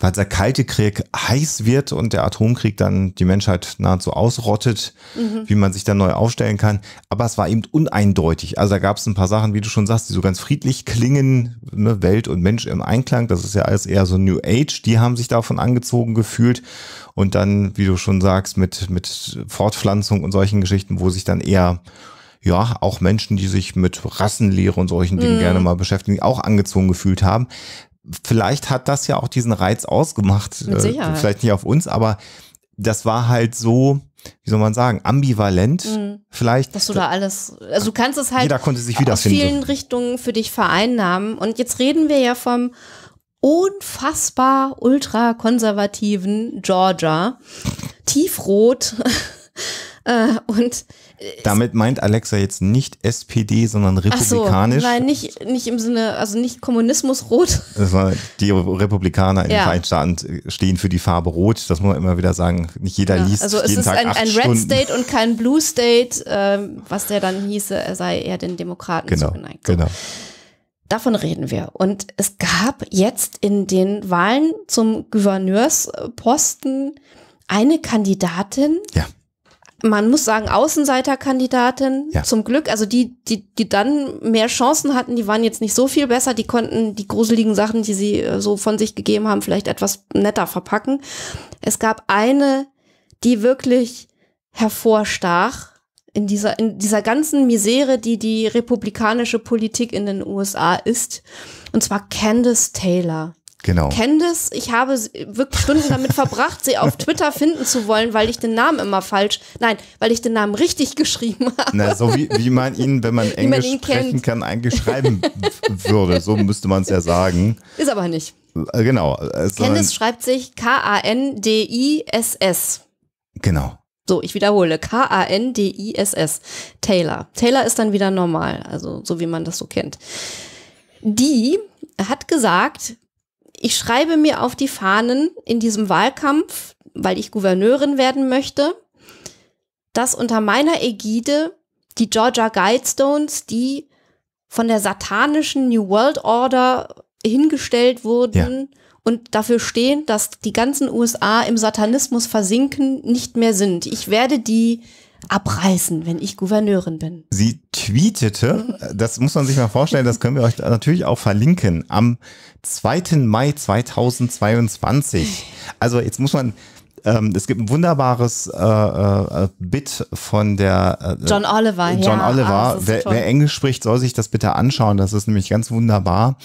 weil der Kalte Krieg heiß wird und der Atomkrieg dann die Menschheit nahezu ausrottet, mhm. wie man sich dann neu aufstellen kann. Aber es war eben uneindeutig. Also da gab es ein paar Sachen, wie du schon sagst, die so ganz friedlich klingen, ne? Welt und Mensch im Einklang. Das ist ja alles eher so New Age. Die haben sich davon angezogen gefühlt. Und dann, wie du schon sagst, mit, mit Fortpflanzung und solchen Geschichten, wo sich dann eher ja, auch Menschen, die sich mit Rassenlehre und solchen Dingen mm. gerne mal beschäftigen, auch angezogen gefühlt haben vielleicht hat das ja auch diesen Reiz ausgemacht. Mit äh, Sicherheit. Vielleicht nicht auf uns, aber das war halt so, wie soll man sagen, ambivalent mhm. vielleicht. Dass du da alles, also du kannst es halt Jeder konnte sich aus vielen Richtungen für dich vereinnahmen. Und jetzt reden wir ja vom unfassbar ultrakonservativen Georgia, tiefrot. Äh, und äh, Damit meint Alexa jetzt nicht SPD, sondern republikanisch. Ach so, nein, nicht, nicht im Sinne, also nicht Kommunismus rot. Die Republikaner in ja. den Vereinigten Staaten stehen für die Farbe rot. Das muss man immer wieder sagen. Nicht jeder ja, liest also jeden Tag Also es ist ein, ein Red State und kein Blue State, ähm, was der dann hieße, er sei eher den Demokraten genau, zugeneigt. Genau. Davon reden wir. Und es gab jetzt in den Wahlen zum Gouverneursposten eine Kandidatin, ja man muss sagen, Außenseiterkandidatin ja. zum Glück. Also die, die, die dann mehr Chancen hatten, die waren jetzt nicht so viel besser. Die konnten die gruseligen Sachen, die sie äh, so von sich gegeben haben, vielleicht etwas netter verpacken. Es gab eine, die wirklich hervorstach in dieser, in dieser ganzen Misere, die die republikanische Politik in den USA ist. Und zwar Candace Taylor. Genau. Candice, ich habe wirklich Stunden damit verbracht, sie auf Twitter finden zu wollen, weil ich den Namen immer falsch, nein, weil ich den Namen richtig geschrieben habe. Na, so wie, wie man ihn, wenn man Englisch man sprechen kennt. kann, eigentlich schreiben würde. So müsste man es ja sagen. Ist aber nicht. Äh, genau. Äh, Candice schreibt sich K-A-N-D-I-S-S. Genau. So, ich wiederhole, K-A-N-D-I-S-S. Taylor. Taylor ist dann wieder normal, also so wie man das so kennt. Die hat gesagt, ich schreibe mir auf die Fahnen in diesem Wahlkampf, weil ich Gouverneurin werden möchte, dass unter meiner Ägide die Georgia Guidestones, die von der satanischen New World Order hingestellt wurden ja. und dafür stehen, dass die ganzen USA im Satanismus versinken, nicht mehr sind. Ich werde die abreißen, wenn ich Gouverneurin bin. Sie tweetete, das muss man sich mal vorstellen, das können wir euch natürlich auch verlinken, am 2. Mai 2022. Also jetzt muss man, ähm, es gibt ein wunderbares äh, äh, Bit von der äh, John Oliver. John ja, Oliver. Ah, wer, wer Englisch spricht, soll sich das bitte anschauen. Das ist nämlich ganz wunderbar.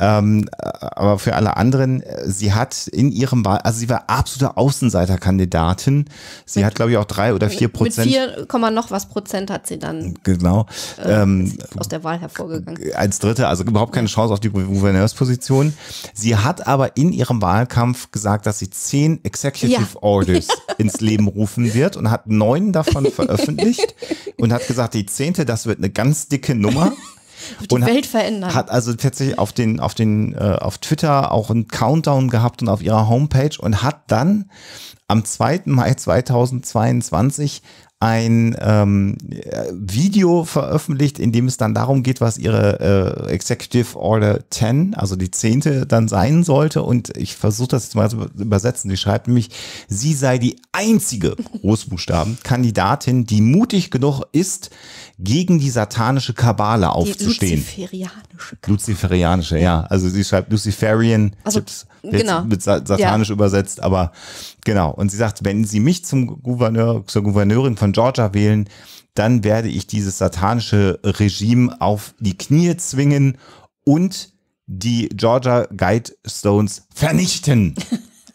Ähm, aber für alle anderen, äh, sie hat in ihrem Wahl, also sie war absolute Außenseiterkandidatin. Sie mit, hat, glaube ich, auch drei oder vier Prozent. Mit vier Komma noch was Prozent hat sie dann. Genau. Äh, ähm, aus der Wahl hervorgegangen. Äh, als Dritte, also überhaupt keine Chance auf die Gouverneursposition. Sie hat aber in ihrem Wahlkampf gesagt, dass sie zehn Executive ja. Orders ja. ins Leben rufen wird und hat neun davon veröffentlicht und hat gesagt, die zehnte, das wird eine ganz dicke Nummer. Die und Welt verändern. Hat also tatsächlich auf den, auf den, äh, auf Twitter auch einen Countdown gehabt und auf ihrer Homepage und hat dann am 2. Mai 2022 ein ähm, äh, Video veröffentlicht, in dem es dann darum geht, was ihre äh, Executive Order 10, also die zehnte, dann sein sollte. Und ich versuche das jetzt mal zu übersetzen. Sie schreibt nämlich, sie sei die einzige Großbuchstaben-Kandidatin, die mutig genug ist, gegen die satanische Kabale die aufzustehen. Luziferianische. Kabale. Luziferianische, ja. Also sie schreibt Luciferian also, Tipps genau. wird satanisch ja. übersetzt, aber genau. Und sie sagt, wenn sie mich zum Gouverneur, zur Gouverneurin von Georgia wählen, dann werde ich dieses satanische Regime auf die Knie zwingen und die Georgia Guidestones vernichten.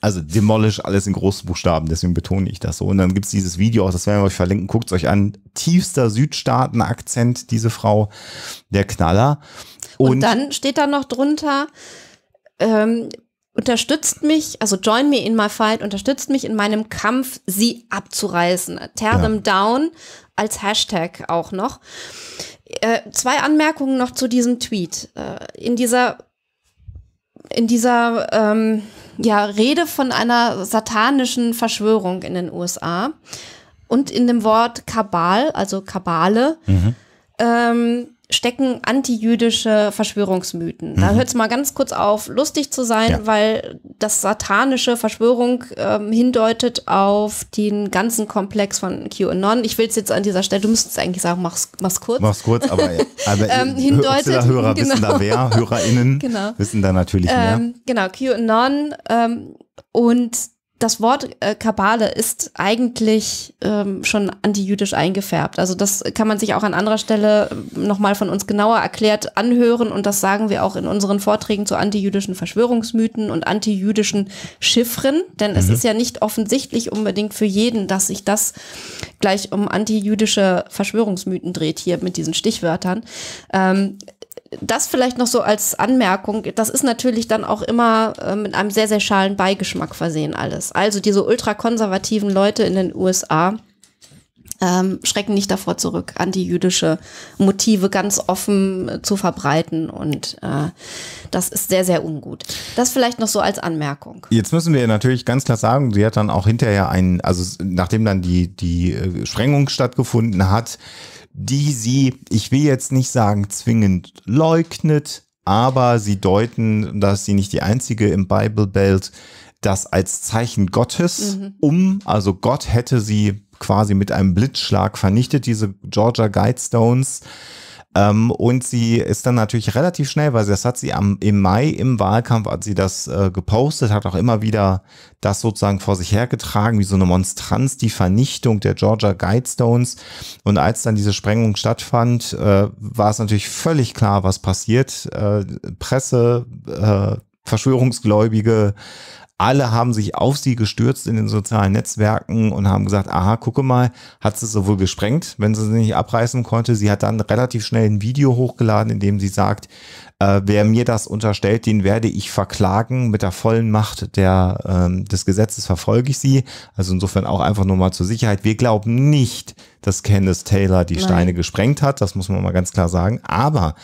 Also demolish alles in großen Buchstaben, deswegen betone ich das so. Und dann gibt es dieses Video auch, das werden wir euch verlinken, guckt es euch an. Tiefster Südstaaten-Akzent, diese Frau, der Knaller. Und, und dann steht da noch drunter, ähm, unterstützt mich, also join me in my fight, unterstützt mich in meinem Kampf, sie abzureißen. Tear ja. them down als Hashtag auch noch. Äh, zwei Anmerkungen noch zu diesem Tweet. Äh, in dieser, in dieser ähm, ja, Rede von einer satanischen Verschwörung in den USA und in dem Wort Kabal, also Kabale, mhm. ähm, stecken antijüdische Verschwörungsmythen. Da mhm. hört es mal ganz kurz auf, lustig zu sein, ja. weil das satanische Verschwörung ähm, hindeutet auf den ganzen Komplex von QAnon. Ich will es jetzt an dieser Stelle, du müsstest eigentlich sagen, mach's, mach's kurz. Mach's kurz, aber, aber ähm, äh, hindeutet, Hörer, Hörer genau. wissen da wer, HörerInnen genau. wissen da natürlich mehr. Ähm, genau, QAnon ähm, und das Wort äh, Kabale ist eigentlich ähm, schon antijüdisch eingefärbt. Also das kann man sich auch an anderer Stelle ähm, nochmal von uns genauer erklärt anhören und das sagen wir auch in unseren Vorträgen zu antijüdischen Verschwörungsmythen und antijüdischen Chiffren, denn mhm. es ist ja nicht offensichtlich unbedingt für jeden, dass sich das gleich um antijüdische Verschwörungsmythen dreht hier mit diesen Stichwörtern. Ähm, das vielleicht noch so als Anmerkung, das ist natürlich dann auch immer äh, mit einem sehr, sehr schalen Beigeschmack versehen alles. Also diese ultrakonservativen Leute in den USA ähm, schrecken nicht davor zurück, antijüdische Motive ganz offen äh, zu verbreiten und äh, das ist sehr, sehr ungut. Das vielleicht noch so als Anmerkung. Jetzt müssen wir natürlich ganz klar sagen, sie hat dann auch hinterher einen, also nachdem dann die, die äh, Sprengung stattgefunden hat, die sie, ich will jetzt nicht sagen zwingend leugnet, aber sie deuten, dass sie nicht die einzige im Bible Belt, das als Zeichen Gottes mhm. um, also Gott hätte sie quasi mit einem Blitzschlag vernichtet, diese Georgia Guidestones. Ähm, und sie ist dann natürlich relativ schnell, weil sie, das hat sie am, im Mai im Wahlkampf, hat sie das äh, gepostet, hat auch immer wieder das sozusagen vor sich hergetragen, wie so eine Monstranz, die Vernichtung der Georgia Guidestones. Und als dann diese Sprengung stattfand, äh, war es natürlich völlig klar, was passiert. Äh, Presse, äh, Verschwörungsgläubige, alle haben sich auf sie gestürzt in den sozialen Netzwerken und haben gesagt, aha, gucke mal, hat sie sowohl gesprengt, wenn sie sie nicht abreißen konnte. Sie hat dann relativ schnell ein Video hochgeladen, in dem sie sagt, äh, wer mir das unterstellt, den werde ich verklagen. Mit der vollen Macht der, äh, des Gesetzes verfolge ich sie. Also insofern auch einfach nur mal zur Sicherheit. Wir glauben nicht, dass Candice Taylor die Nein. Steine gesprengt hat. Das muss man mal ganz klar sagen. Aber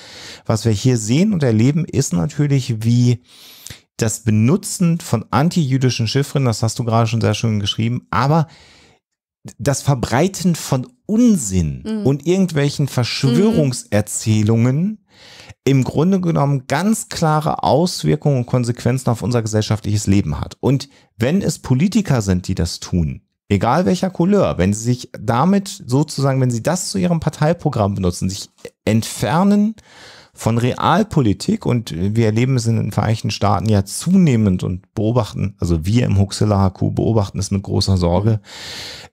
was wir hier sehen und erleben, ist natürlich, wie das Benutzen von antijüdischen Chiffren, das hast du gerade schon sehr schön geschrieben, aber das Verbreiten von Unsinn mhm. und irgendwelchen Verschwörungserzählungen mhm. im Grunde genommen ganz klare Auswirkungen und Konsequenzen auf unser gesellschaftliches Leben hat. Und wenn es Politiker sind, die das tun, egal welcher Couleur, wenn sie sich damit sozusagen, wenn sie das zu ihrem Parteiprogramm benutzen, sich entfernen von Realpolitik und wir erleben es in den Vereinigten Staaten ja zunehmend und beobachten, also wir im Huxilla HQ beobachten es mit großer Sorge,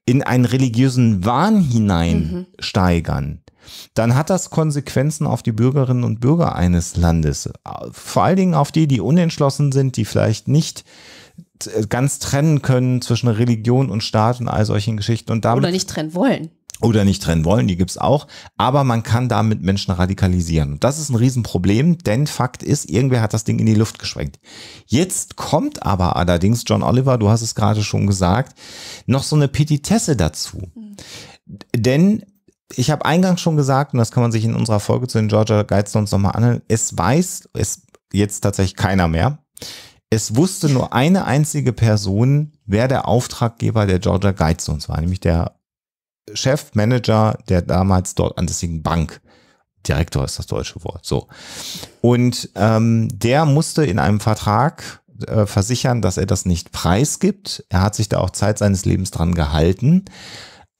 in einen religiösen Wahn hineinsteigern. mhm. dann hat das Konsequenzen auf die Bürgerinnen und Bürger eines Landes. Vor allen Dingen auf die, die unentschlossen sind, die vielleicht nicht ganz trennen können zwischen Religion und Staat und all solchen Geschichten. Und damit, Oder nicht trennen wollen oder nicht trennen wollen, die gibt's auch, aber man kann damit Menschen radikalisieren. Und das ist ein Riesenproblem, denn Fakt ist, irgendwer hat das Ding in die Luft geschwenkt. Jetzt kommt aber allerdings, John Oliver, du hast es gerade schon gesagt, noch so eine Petitesse dazu. Mhm. Denn ich habe eingangs schon gesagt, und das kann man sich in unserer Folge zu den Georgia Guidestones nochmal anhören, es weiß es jetzt tatsächlich keiner mehr. Es wusste nur eine einzige Person, wer der Auftraggeber der Georgia Guidestones war, nämlich der Chefmanager der damals dort ansässigen Bank. Direktor ist das deutsche Wort. So. Und ähm, der musste in einem Vertrag äh, versichern, dass er das nicht preisgibt. Er hat sich da auch Zeit seines Lebens dran gehalten.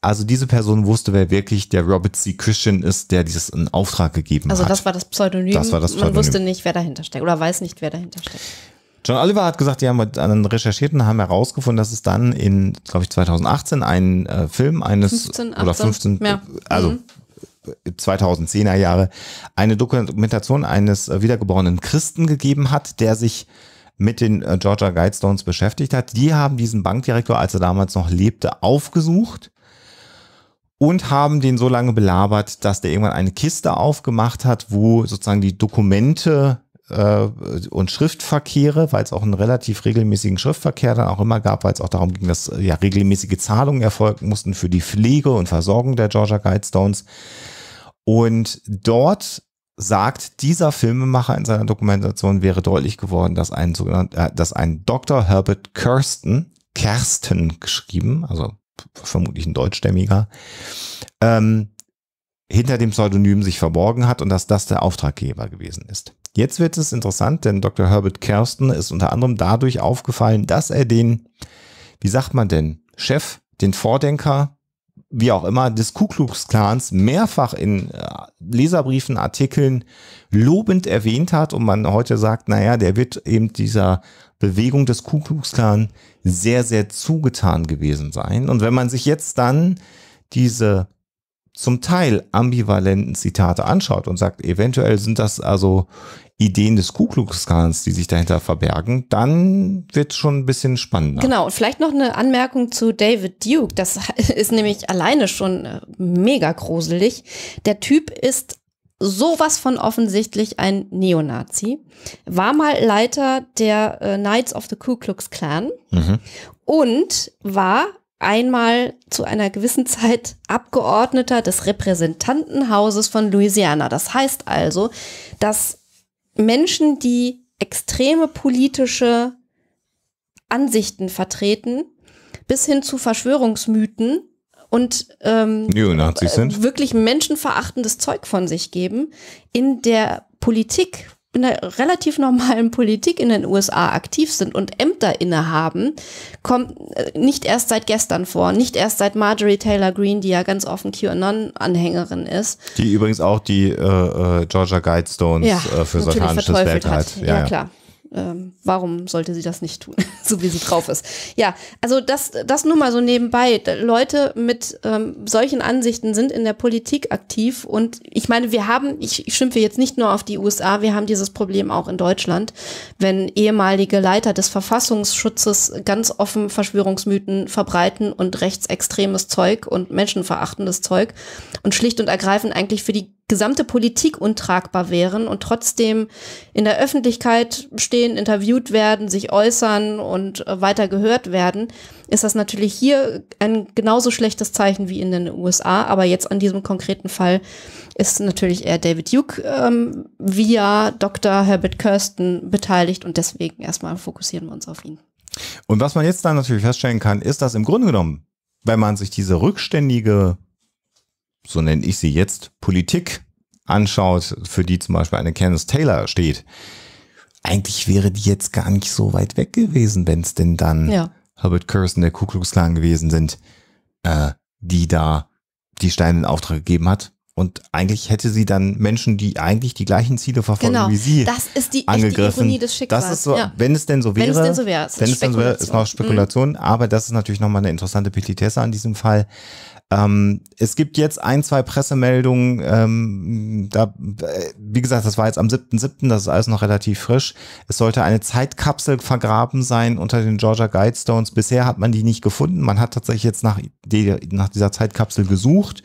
Also diese Person wusste, wer wirklich der Robert C. Christian ist, der dieses in Auftrag gegeben also hat. Also das war das Pseudonym. Das war das Pseudonym. Man wusste nicht, wer dahinter steckt oder weiß nicht, wer dahinter steckt. John Oliver hat gesagt, die haben mit einem Recherchierten haben herausgefunden, dass es dann in, glaube ich, 2018 einen äh, Film eines 15, 18, oder 15, mehr. also mhm. 2010er Jahre, eine Dokumentation eines äh, wiedergeborenen Christen gegeben hat, der sich mit den äh, Georgia Guidestones beschäftigt hat. Die haben diesen Bankdirektor, als er damals noch lebte, aufgesucht und haben den so lange belabert, dass der irgendwann eine Kiste aufgemacht hat, wo sozusagen die Dokumente äh, und Schriftverkehre, weil es auch einen relativ regelmäßigen Schriftverkehr dann auch immer gab, weil es auch darum ging, dass äh, ja regelmäßige Zahlungen erfolgen mussten für die Pflege und Versorgung der Georgia Guidestones. Und dort sagt dieser Filmemacher in seiner Dokumentation wäre deutlich geworden, dass ein sogenannter, äh, dass ein Dr. Herbert Kirsten, Kersten geschrieben, also vermutlich ein deutschstämmiger, ähm, hinter dem Pseudonym sich verborgen hat und dass das der Auftraggeber gewesen ist. Jetzt wird es interessant, denn Dr. Herbert Kersten ist unter anderem dadurch aufgefallen, dass er den, wie sagt man denn, Chef, den Vordenker, wie auch immer, des Ku Klux Klans mehrfach in äh, Leserbriefen, Artikeln lobend erwähnt hat und man heute sagt, naja, der wird eben dieser Bewegung des Ku Klux Klan sehr, sehr zugetan gewesen sein. Und wenn man sich jetzt dann diese zum Teil ambivalenten Zitate anschaut und sagt, eventuell sind das also Ideen des Ku Klux Klans, die sich dahinter verbergen, dann wird schon ein bisschen spannender. Genau, und vielleicht noch eine Anmerkung zu David Duke. Das ist nämlich alleine schon äh, mega gruselig. Der Typ ist sowas von offensichtlich ein Neonazi. War mal Leiter der äh, Knights of the Ku Klux Klan mhm. und war einmal zu einer gewissen Zeit Abgeordneter des Repräsentantenhauses von Louisiana. Das heißt also, dass Menschen, die extreme politische Ansichten vertreten, bis hin zu Verschwörungsmythen und ähm, äh, wirklich menschenverachtendes Zeug von sich geben, in der Politik in der relativ normalen Politik in den USA aktiv sind und Ämter innehaben, kommt äh, nicht erst seit gestern vor, nicht erst seit Marjorie Taylor Greene, die ja ganz offen QAnon-Anhängerin ist. Die übrigens auch die äh, äh Georgia Guidestones ja, äh, für satanisches Werk hat. Ja, ja, klar. Ähm, warum sollte sie das nicht tun, so wie sie drauf ist. Ja, also das, das nur mal so nebenbei. Leute mit ähm, solchen Ansichten sind in der Politik aktiv und ich meine, wir haben, ich, ich schimpfe jetzt nicht nur auf die USA, wir haben dieses Problem auch in Deutschland, wenn ehemalige Leiter des Verfassungsschutzes ganz offen Verschwörungsmythen verbreiten und rechtsextremes Zeug und menschenverachtendes Zeug und schlicht und ergreifend eigentlich für die gesamte Politik untragbar wären und trotzdem in der Öffentlichkeit stehen, interviewt werden, sich äußern und äh, weiter gehört werden, ist das natürlich hier ein genauso schlechtes Zeichen wie in den USA. Aber jetzt an diesem konkreten Fall ist natürlich eher David Duke ähm, via Dr. Herbert Kirsten beteiligt und deswegen erstmal fokussieren wir uns auf ihn. Und was man jetzt dann natürlich feststellen kann, ist, dass im Grunde genommen, wenn man sich diese rückständige so nenne ich sie jetzt, Politik anschaut, für die zum Beispiel eine Candace Taylor steht, eigentlich wäre die jetzt gar nicht so weit weg gewesen, wenn es denn dann ja. Herbert Kirsten der Ku Klux Klan gewesen sind, äh, die da die Steine in Auftrag gegeben hat. Und eigentlich hätte sie dann Menschen, die eigentlich die gleichen Ziele verfolgen genau. wie sie, das ist die, angegriffen. Ironie des Schicksals. Das ist so, ja. wenn es denn so wäre, wenn es denn so wäre, ist, wenn es denn so wäre, ist noch Spekulation. Mhm. Aber das ist natürlich nochmal eine interessante Petitesse an diesem Fall. Ähm, es gibt jetzt ein, zwei Pressemeldungen, ähm, da, äh, wie gesagt, das war jetzt am 7.7., das ist alles noch relativ frisch. Es sollte eine Zeitkapsel vergraben sein unter den Georgia Guidestones. Bisher hat man die nicht gefunden. Man hat tatsächlich jetzt nach, die, nach dieser Zeitkapsel gesucht.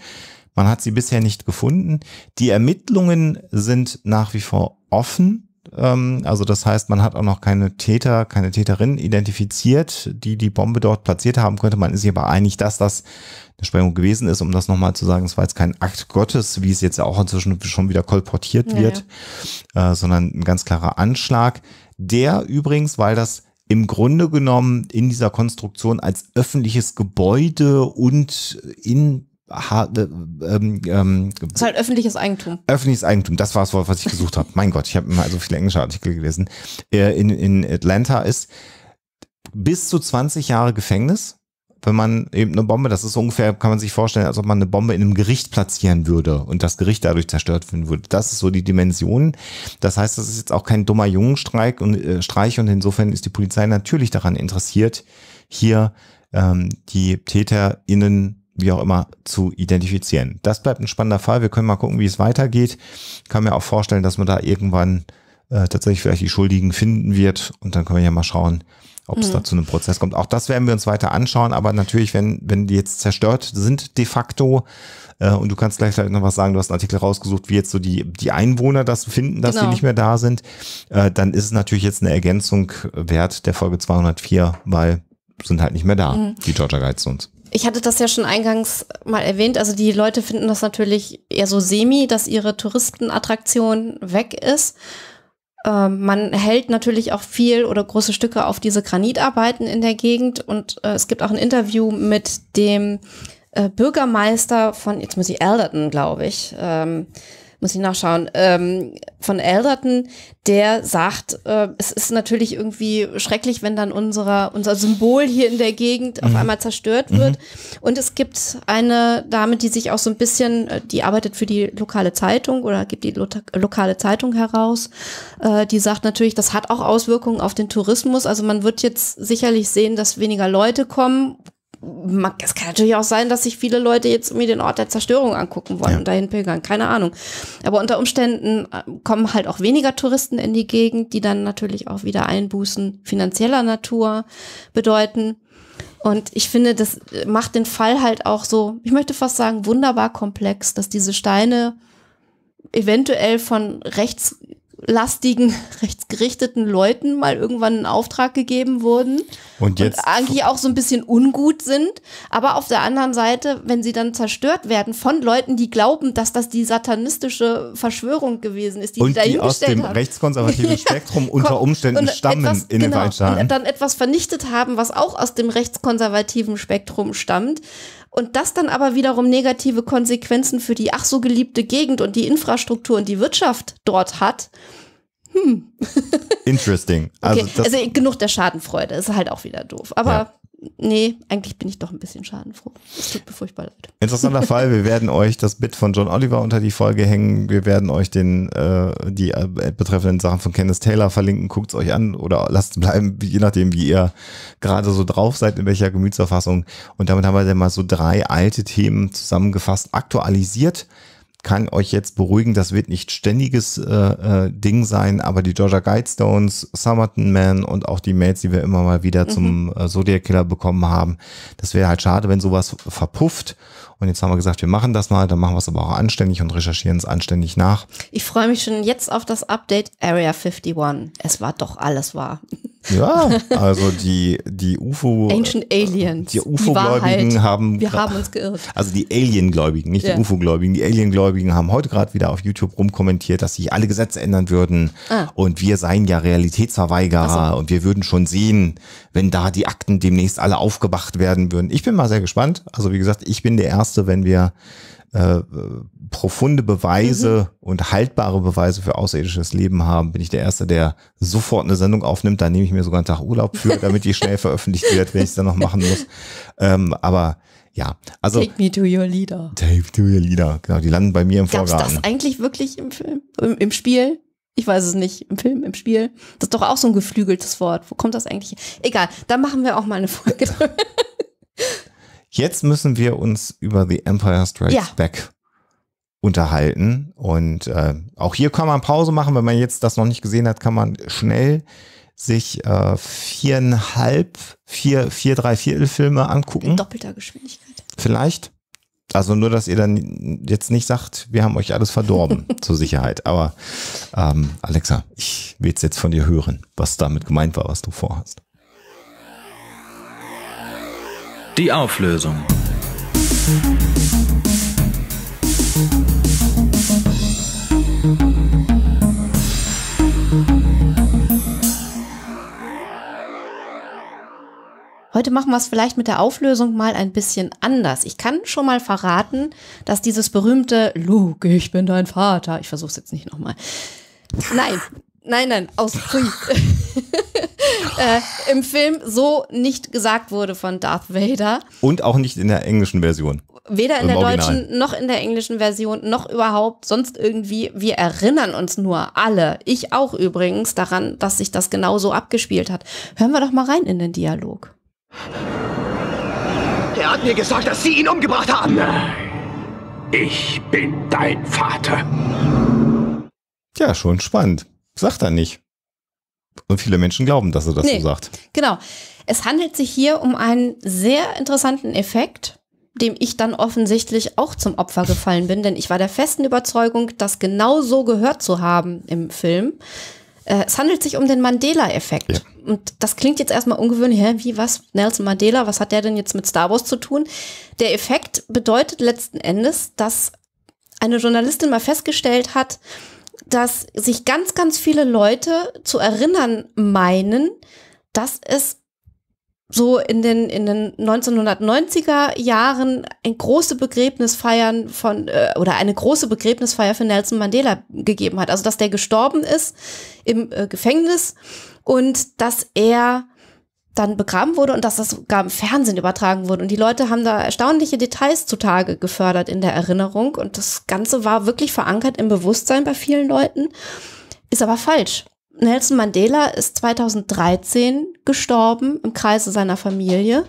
Man hat sie bisher nicht gefunden. Die Ermittlungen sind nach wie vor offen. Ähm, also das heißt, man hat auch noch keine Täter, keine Täterin identifiziert, die die Bombe dort platziert haben könnte. Man ist sich aber einig, dass das eine Sprengung gewesen ist, um das nochmal zu sagen. Es war jetzt kein Akt Gottes, wie es jetzt auch inzwischen schon wieder kolportiert ja, wird, ja. Äh, sondern ein ganz klarer Anschlag. Der übrigens, weil das im Grunde genommen in dieser Konstruktion als öffentliches Gebäude und in ha, äh, ähm, ähm, ist halt öffentliches Eigentum. Öffentliches Eigentum, das war es, was ich gesucht habe. Mein Gott, ich habe immer so viele englische Artikel gelesen. Äh, in, in Atlanta ist bis zu 20 Jahre Gefängnis, wenn man eben eine Bombe, das ist ungefähr, kann man sich vorstellen, als ob man eine Bombe in einem Gericht platzieren würde und das Gericht dadurch zerstört werden würde. Das ist so die Dimension. Das heißt, das ist jetzt auch kein dummer Jungenstreik und äh, Streich und insofern ist die Polizei natürlich daran interessiert, hier ähm, die TäterInnen wie auch immer, zu identifizieren. Das bleibt ein spannender Fall. Wir können mal gucken, wie es weitergeht. Ich kann mir auch vorstellen, dass man da irgendwann äh, tatsächlich vielleicht die Schuldigen finden wird und dann können wir ja mal schauen, ob es mhm. da zu einem Prozess kommt. Auch das werden wir uns weiter anschauen, aber natürlich, wenn, wenn die jetzt zerstört sind de facto, äh, und du kannst gleich vielleicht noch was sagen, du hast einen Artikel rausgesucht, wie jetzt so die, die Einwohner das finden, dass genau. die nicht mehr da sind, äh, dann ist es natürlich jetzt eine Ergänzung wert der Folge 204, weil sind halt nicht mehr da, mhm. die Georgia Guides uns. Ich hatte das ja schon eingangs mal erwähnt. Also die Leute finden das natürlich eher so semi, dass ihre Touristenattraktion weg ist. Ähm, man hält natürlich auch viel oder große Stücke auf diese Granitarbeiten in der Gegend. Und äh, es gibt auch ein Interview mit dem äh, Bürgermeister von, jetzt muss ich Elderton, glaube ich. Ähm, muss ich nachschauen, ähm, von Elderton, der sagt, äh, es ist natürlich irgendwie schrecklich, wenn dann unserer, unser Symbol hier in der Gegend mhm. auf einmal zerstört wird. Mhm. Und es gibt eine Dame, die sich auch so ein bisschen, äh, die arbeitet für die lokale Zeitung oder gibt die lokale Zeitung heraus, äh, die sagt natürlich, das hat auch Auswirkungen auf den Tourismus. Also man wird jetzt sicherlich sehen, dass weniger Leute kommen, es kann natürlich auch sein, dass sich viele Leute jetzt irgendwie den Ort der Zerstörung angucken wollen ja. und dahin pilgern. Keine Ahnung. Aber unter Umständen äh, kommen halt auch weniger Touristen in die Gegend, die dann natürlich auch wieder Einbußen finanzieller Natur bedeuten. Und ich finde, das äh, macht den Fall halt auch so, ich möchte fast sagen, wunderbar komplex, dass diese Steine eventuell von rechts lastigen, rechtsgerichteten Leuten mal irgendwann in Auftrag gegeben wurden und, jetzt und eigentlich auch so ein bisschen ungut sind. Aber auf der anderen Seite, wenn sie dann zerstört werden von Leuten, die glauben, dass das die satanistische Verschwörung gewesen ist, die, und die, die aus dem haben. rechtskonservativen Spektrum unter Umständen stammen etwas, in den genau, Vereinigten Staaten. Und dann etwas vernichtet haben, was auch aus dem rechtskonservativen Spektrum stammt und das dann aber wiederum negative Konsequenzen für die ach so geliebte Gegend und die Infrastruktur und die Wirtschaft dort hat. Hm. Interesting. Also, okay. also genug der Schadenfreude, ist halt auch wieder doof. Aber ja nee, eigentlich bin ich doch ein bisschen schadenfroh. Es tut mir furchtbar leid. Interessanter Fall. Wir werden euch das Bit von John Oliver unter die Folge hängen. Wir werden euch den, äh, die äh, betreffenden Sachen von Kenneth Taylor verlinken. Guckt es euch an oder lasst es bleiben, je nachdem, wie ihr gerade so drauf seid, in welcher Gemütsverfassung. Und damit haben wir dann mal so drei alte Themen zusammengefasst, aktualisiert kann euch jetzt beruhigen, das wird nicht ständiges äh, äh, Ding sein, aber die Georgia Guidestones, Summerton Man und auch die Mails, die wir immer mal wieder mhm. zum äh, Zodiac Killer bekommen haben, das wäre halt schade, wenn sowas verpufft. Und jetzt haben wir gesagt, wir machen das mal, dann machen wir es aber auch anständig und recherchieren es anständig nach. Ich freue mich schon jetzt auf das Update Area 51. Es war doch alles wahr. Ja, also die, die UFO. Ancient Aliens. Die UFO-Gläubigen haben. Wir haben uns geirrt. Also die Alien-Gläubigen, nicht ja. die UFO-Gläubigen. Die Alien-Gläubigen haben heute gerade wieder auf YouTube rumkommentiert, dass sich alle Gesetze ändern würden. Ah. Und wir seien ja Realitätsverweigerer. So. Und wir würden schon sehen, wenn da die Akten demnächst alle aufgewacht werden würden. Ich bin mal sehr gespannt. Also wie gesagt, ich bin der Erste, wenn wir äh, profunde Beweise mhm. und haltbare Beweise für außerirdisches Leben haben, bin ich der Erste, der sofort eine Sendung aufnimmt. Da nehme ich mir sogar einen Tag Urlaub für, damit die schnell veröffentlicht wird, wenn ich es dann noch machen muss. Ähm, aber ja, also. Take me to your leader. Take me to your leader, genau. Die landen bei mir im Gab's Vorgarten. Ist das eigentlich wirklich im Film, im, im Spiel? Ich weiß es nicht, im Film, im Spiel. Das ist doch auch so ein geflügeltes Wort. Wo kommt das eigentlich? Egal, da machen wir auch mal eine Folge. Jetzt müssen wir uns über The Empire Strikes ja. Back unterhalten. Und äh, auch hier kann man Pause machen. Wenn man jetzt das noch nicht gesehen hat, kann man schnell sich äh, viereinhalb, vier, vier, drei Viertelfilme angucken. In doppelter Geschwindigkeit. Vielleicht. Also nur, dass ihr dann jetzt nicht sagt, wir haben euch alles verdorben, zur Sicherheit. Aber ähm, Alexa, ich will jetzt von dir hören, was damit gemeint war, was du vorhast. Die Auflösung. Heute machen wir es vielleicht mit der Auflösung mal ein bisschen anders. Ich kann schon mal verraten, dass dieses berühmte Luke, ich bin dein Vater, ich versuche es jetzt nicht nochmal. Nein, nein, nein, aus Creed. äh, Im Film so nicht gesagt wurde von Darth Vader. Und auch nicht in der englischen Version. Weder in der Original. deutschen noch in der englischen Version noch überhaupt sonst irgendwie. Wir erinnern uns nur alle, ich auch übrigens, daran, dass sich das genau so abgespielt hat. Hören wir doch mal rein in den Dialog. Er hat mir gesagt, dass Sie ihn umgebracht haben. Nein. Ich bin dein Vater. Tja, schon spannend sagt er nicht. Und viele Menschen glauben, dass er das nee, so sagt. Genau. Es handelt sich hier um einen sehr interessanten Effekt, dem ich dann offensichtlich auch zum Opfer gefallen bin, denn ich war der festen Überzeugung, das genau so gehört zu haben im Film. Äh, es handelt sich um den Mandela-Effekt. Ja. Und das klingt jetzt erstmal ungewöhnlich. Hä, wie, was? Nelson Mandela, was hat der denn jetzt mit Star Wars zu tun? Der Effekt bedeutet letzten Endes, dass eine Journalistin mal festgestellt hat, dass sich ganz, ganz viele Leute zu erinnern meinen, dass es so in den, in den 1990er Jahren ein große Begräbnisfeiern von äh, oder eine große Begräbnisfeier für Nelson Mandela gegeben hat. Also dass der gestorben ist im äh, Gefängnis und dass er dann begraben wurde und dass das gar im Fernsehen übertragen wurde. Und die Leute haben da erstaunliche Details zutage gefördert in der Erinnerung. Und das Ganze war wirklich verankert im Bewusstsein bei vielen Leuten, ist aber falsch. Nelson Mandela ist 2013 gestorben im Kreise seiner Familie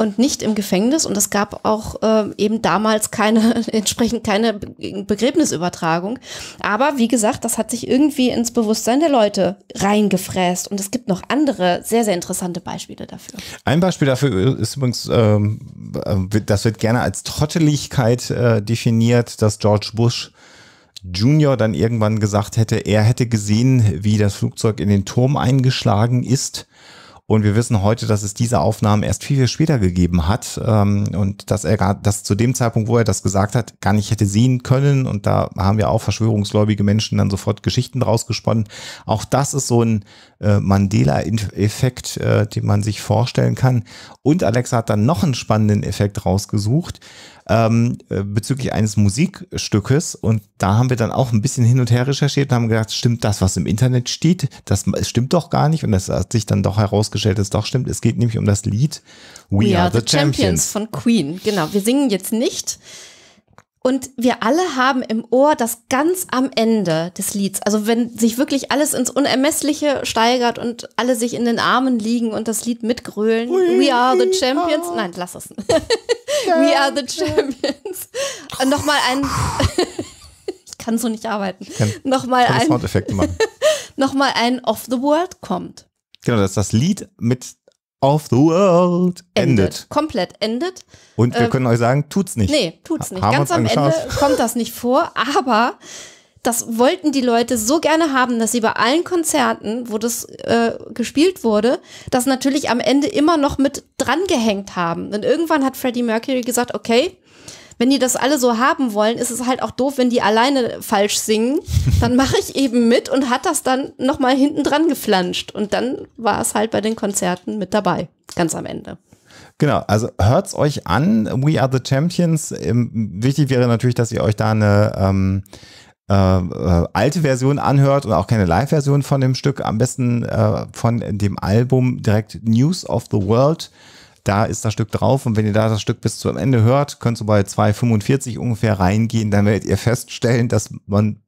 und nicht im Gefängnis. Und es gab auch äh, eben damals keine, entsprechend keine Begräbnisübertragung. Aber wie gesagt, das hat sich irgendwie ins Bewusstsein der Leute reingefräst. Und es gibt noch andere sehr, sehr interessante Beispiele dafür. Ein Beispiel dafür ist übrigens, ähm, äh, das wird gerne als Trotteligkeit äh, definiert, dass George Bush Junior dann irgendwann gesagt hätte, er hätte gesehen, wie das Flugzeug in den Turm eingeschlagen ist und wir wissen heute, dass es diese Aufnahmen erst viel, viel später gegeben hat ähm, und dass er gar, dass zu dem Zeitpunkt, wo er das gesagt hat, gar nicht hätte sehen können. Und da haben ja auch verschwörungsgläubige Menschen dann sofort Geschichten draus gesponnen. Auch das ist so ein äh, Mandela-Effekt, äh, den man sich vorstellen kann. Und Alexa hat dann noch einen spannenden Effekt rausgesucht ähm, äh, bezüglich eines Musikstückes und da haben wir dann auch ein bisschen hin und her recherchiert und haben gedacht, stimmt das, was im Internet steht? Das stimmt doch gar nicht und das hat sich dann doch herausgestellt, dass es doch stimmt. Es geht nämlich um das Lied We, We are, the, the Champions. Champions von Queen. Genau, wir singen jetzt nicht und wir alle haben im Ohr das ganz am Ende des Lieds. Also wenn sich wirklich alles ins Unermessliche steigert und alle sich in den Armen liegen und das Lied mitgrölen. We, we are the champions. Are Nein, lass es. we are the champions. Und nochmal ein. ich kann so nicht arbeiten. Nochmal ein. Soundeffekte machen. nochmal ein Off the World kommt. Genau, dass das Lied mit of the World endet. endet. Komplett endet. Und wir äh, können euch sagen, tut's nicht. Nee, tut's nicht. Haben Ganz am Ende kommt das nicht vor, aber das wollten die Leute so gerne haben, dass sie bei allen Konzerten, wo das äh, gespielt wurde, das natürlich am Ende immer noch mit drangehängt haben. Und irgendwann hat Freddie Mercury gesagt, okay, wenn die das alle so haben wollen, ist es halt auch doof, wenn die alleine falsch singen. Dann mache ich eben mit und hat das dann nochmal hinten dran geflanscht. Und dann war es halt bei den Konzerten mit dabei, ganz am Ende. Genau, also hört es euch an, We Are the Champions. Ähm, wichtig wäre natürlich, dass ihr euch da eine ähm, äh, äh, alte Version anhört und auch keine Live-Version von dem Stück. Am besten äh, von dem Album direkt News of the World da ist das Stück drauf und wenn ihr da das Stück bis zum Ende hört, könnt ihr bei 2,45 ungefähr reingehen, dann werdet ihr feststellen, dass man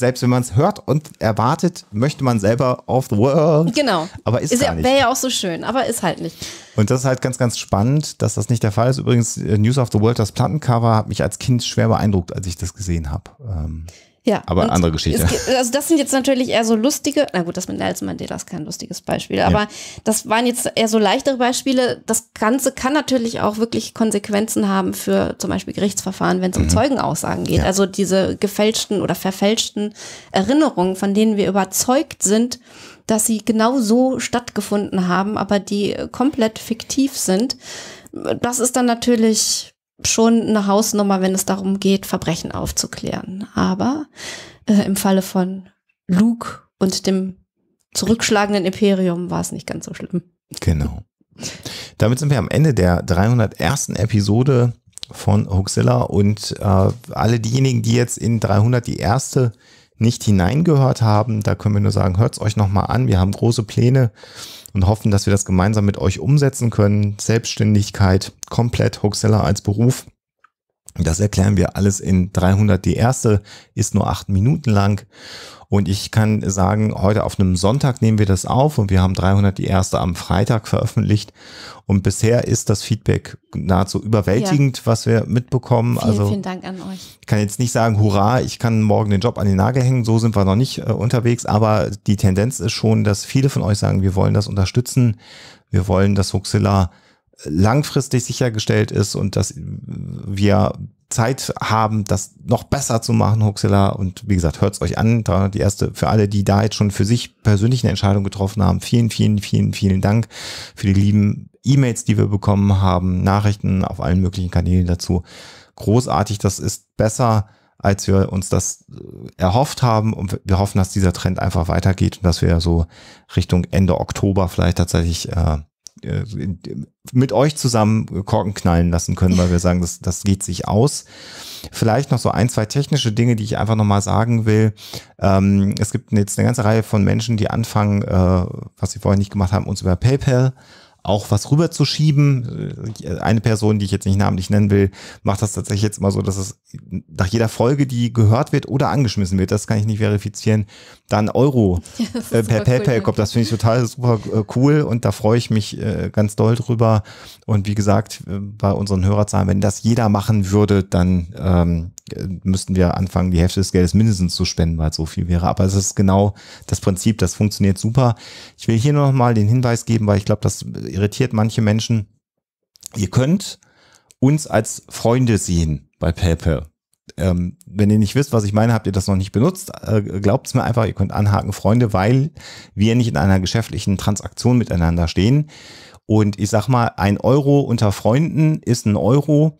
selbst wenn man es hört und erwartet, möchte man selber auf the world. Genau. Aber ist, ist gar ja, Wäre ja auch so schön, aber ist halt nicht. Und das ist halt ganz, ganz spannend, dass das nicht der Fall ist. Übrigens, äh, News of the World, das Plattencover, hat mich als Kind schwer beeindruckt, als ich das gesehen habe. Ähm ja. Aber andere Geschichte. Es, also das sind jetzt natürlich eher so lustige, na gut, das mit Nelson Mandela ist kein lustiges Beispiel, aber ja. das waren jetzt eher so leichtere Beispiele. Das Ganze kann natürlich auch wirklich Konsequenzen haben für zum Beispiel Gerichtsverfahren, wenn es um mhm. Zeugenaussagen geht. Ja. Also diese gefälschten oder verfälschten Erinnerungen, von denen wir überzeugt sind, dass sie genau so stattgefunden haben, aber die komplett fiktiv sind. Das ist dann natürlich schon eine Hausnummer, wenn es darum geht, Verbrechen aufzuklären. Aber äh, im Falle von Luke und dem zurückschlagenden Imperium war es nicht ganz so schlimm. Genau. Damit sind wir am Ende der 301. Episode von Hoaxilla und äh, alle diejenigen, die jetzt in 300 die erste nicht hineingehört haben, da können wir nur sagen, hört es euch nochmal an. Wir haben große Pläne und hoffen, dass wir das gemeinsam mit euch umsetzen können. Selbstständigkeit, komplett Hookseller als Beruf. Das erklären wir alles in 300. Die erste ist nur acht Minuten lang. Und ich kann sagen, heute auf einem Sonntag nehmen wir das auf und wir haben 300 die erste am Freitag veröffentlicht. Und bisher ist das Feedback nahezu überwältigend, ja. was wir mitbekommen. Vielen, also, vielen Dank an euch. Ich kann jetzt nicht sagen, hurra, ich kann morgen den Job an den Nagel hängen. So sind wir noch nicht äh, unterwegs. Aber die Tendenz ist schon, dass viele von euch sagen, wir wollen das unterstützen. Wir wollen, dass Huxilla langfristig sichergestellt ist und dass wir Zeit haben, das noch besser zu machen, Huxilla. Und wie gesagt, hört's euch an. 300 die erste für alle, die da jetzt schon für sich persönlich eine Entscheidung getroffen haben. Vielen, vielen, vielen, vielen Dank für die lieben E-Mails, die wir bekommen haben, Nachrichten auf allen möglichen Kanälen dazu. Großartig, das ist besser, als wir uns das äh, erhofft haben. Und wir hoffen, dass dieser Trend einfach weitergeht und dass wir so Richtung Ende Oktober vielleicht tatsächlich äh, äh, mit euch zusammen Korken knallen lassen können, weil wir sagen, das, das geht sich aus. Vielleicht noch so ein, zwei technische Dinge, die ich einfach nochmal sagen will. Ähm, es gibt jetzt eine ganze Reihe von Menschen, die anfangen, äh, was sie vorher nicht gemacht haben, uns über PayPal auch was rüberzuschieben. Äh, eine Person, die ich jetzt nicht namentlich nennen will, macht das tatsächlich jetzt immer so, dass es nach jeder Folge, die gehört wird oder angeschmissen wird, das kann ich nicht verifizieren, dann Euro ja, äh, per PayPal cool, kommt. Das finde ich total super äh, cool und da freue ich mich ganz doll drüber. Und wie gesagt, bei unseren Hörerzahlen, wenn das jeder machen würde, dann ähm, äh, müssten wir anfangen, die Hälfte des Geldes mindestens zu spenden, weil es so viel wäre. Aber es ist genau das Prinzip, das funktioniert super. Ich will hier nur noch mal den Hinweis geben, weil ich glaube, das irritiert manche Menschen. Ihr könnt uns als Freunde sehen bei PayPal. Ähm, wenn ihr nicht wisst, was ich meine, habt ihr das noch nicht benutzt, äh, glaubt es mir einfach, ihr könnt anhaken, Freunde, weil wir nicht in einer geschäftlichen Transaktion miteinander stehen. Und ich sag mal, ein Euro unter Freunden ist ein Euro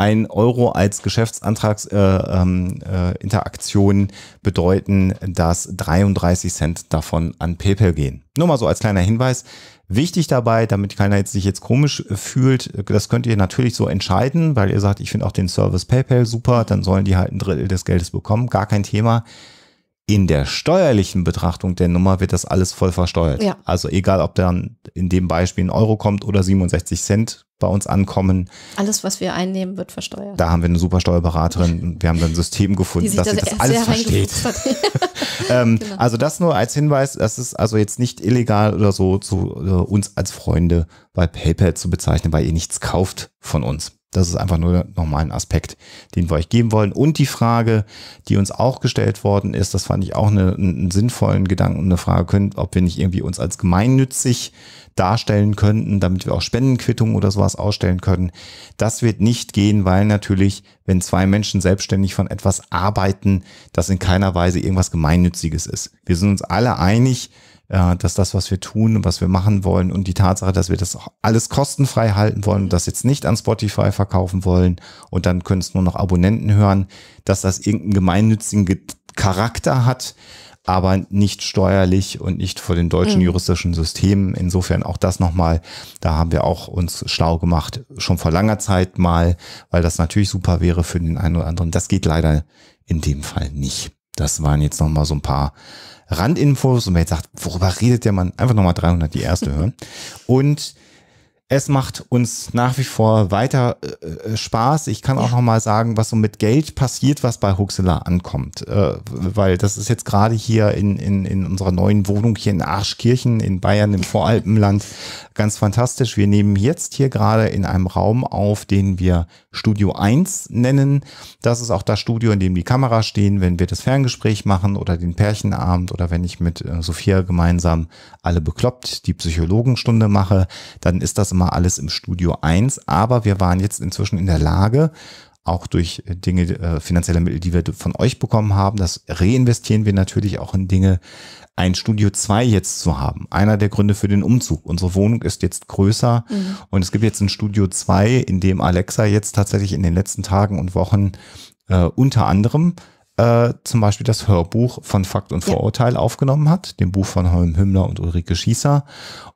ein Euro als Geschäftsantragsinteraktion äh, ähm, äh, bedeuten, dass 33 Cent davon an PayPal gehen. Nur mal so als kleiner Hinweis. Wichtig dabei, damit keiner jetzt sich jetzt komisch fühlt, das könnt ihr natürlich so entscheiden, weil ihr sagt, ich finde auch den Service PayPal super, dann sollen die halt ein Drittel des Geldes bekommen, gar kein Thema in der steuerlichen Betrachtung der Nummer wird das alles voll versteuert. Ja. Also egal, ob dann in dem Beispiel ein Euro kommt oder 67 Cent bei uns ankommen. Alles, was wir einnehmen, wird versteuert. Da haben wir eine super Steuerberaterin und wir haben dann ein System gefunden, dass das das alles versteht. ähm, genau. Also das nur als Hinweis, das ist also jetzt nicht illegal oder so, zu, äh, uns als Freunde bei PayPal zu bezeichnen, weil ihr nichts kauft von uns. Das ist einfach nur nochmal ein Aspekt, den wir euch geben wollen. Und die Frage, die uns auch gestellt worden ist, das fand ich auch eine, einen sinnvollen Gedanken, eine Frage, können, ob wir nicht irgendwie uns als gemeinnützig darstellen könnten, damit wir auch Spendenquittungen oder sowas ausstellen können. Das wird nicht gehen, weil natürlich, wenn zwei Menschen selbstständig von etwas arbeiten, das in keiner Weise irgendwas Gemeinnütziges ist. Wir sind uns alle einig, äh, dass das, was wir tun, was wir machen wollen und die Tatsache, dass wir das auch alles kostenfrei halten wollen, das jetzt nicht an Spotify verkaufen wollen und dann können es nur noch Abonnenten hören, dass das irgendeinen gemeinnützigen Charakter hat, aber nicht steuerlich und nicht vor den deutschen mhm. juristischen Systemen. Insofern auch das nochmal, da haben wir auch uns schlau gemacht, schon vor langer Zeit mal, weil das natürlich super wäre für den einen oder anderen. Das geht leider in dem Fall nicht. Das waren jetzt nochmal so ein paar Randinfos und wer jetzt sagt, worüber redet der Mann, einfach nochmal 300 die erste hören. Und es macht uns nach wie vor weiter äh, äh Spaß. Ich kann auch noch mal sagen, was so mit Geld passiert, was bei Huxela ankommt. Äh, weil das ist jetzt gerade hier in, in, in unserer neuen Wohnung hier in Arschkirchen in Bayern im Voralpenland ganz fantastisch. Wir nehmen jetzt hier gerade in einem Raum auf, den wir Studio 1 nennen. Das ist auch das Studio, in dem die Kameras stehen, wenn wir das Ferngespräch machen oder den Pärchenabend oder wenn ich mit äh, Sophia gemeinsam alle bekloppt die Psychologenstunde mache, dann ist das immer alles im Studio 1, aber wir waren jetzt inzwischen in der Lage, auch durch äh, Dinge, äh, finanzielle Mittel, die wir von euch bekommen haben, das reinvestieren wir natürlich auch in Dinge, ein Studio 2 jetzt zu haben. Einer der Gründe für den Umzug. Unsere Wohnung ist jetzt größer mhm. und es gibt jetzt ein Studio 2, in dem Alexa jetzt tatsächlich in den letzten Tagen und Wochen äh, unter anderem äh, zum Beispiel das Hörbuch von Fakt und Vorurteil ja. aufgenommen hat, dem Buch von Holm Himmler und Ulrike Schießer.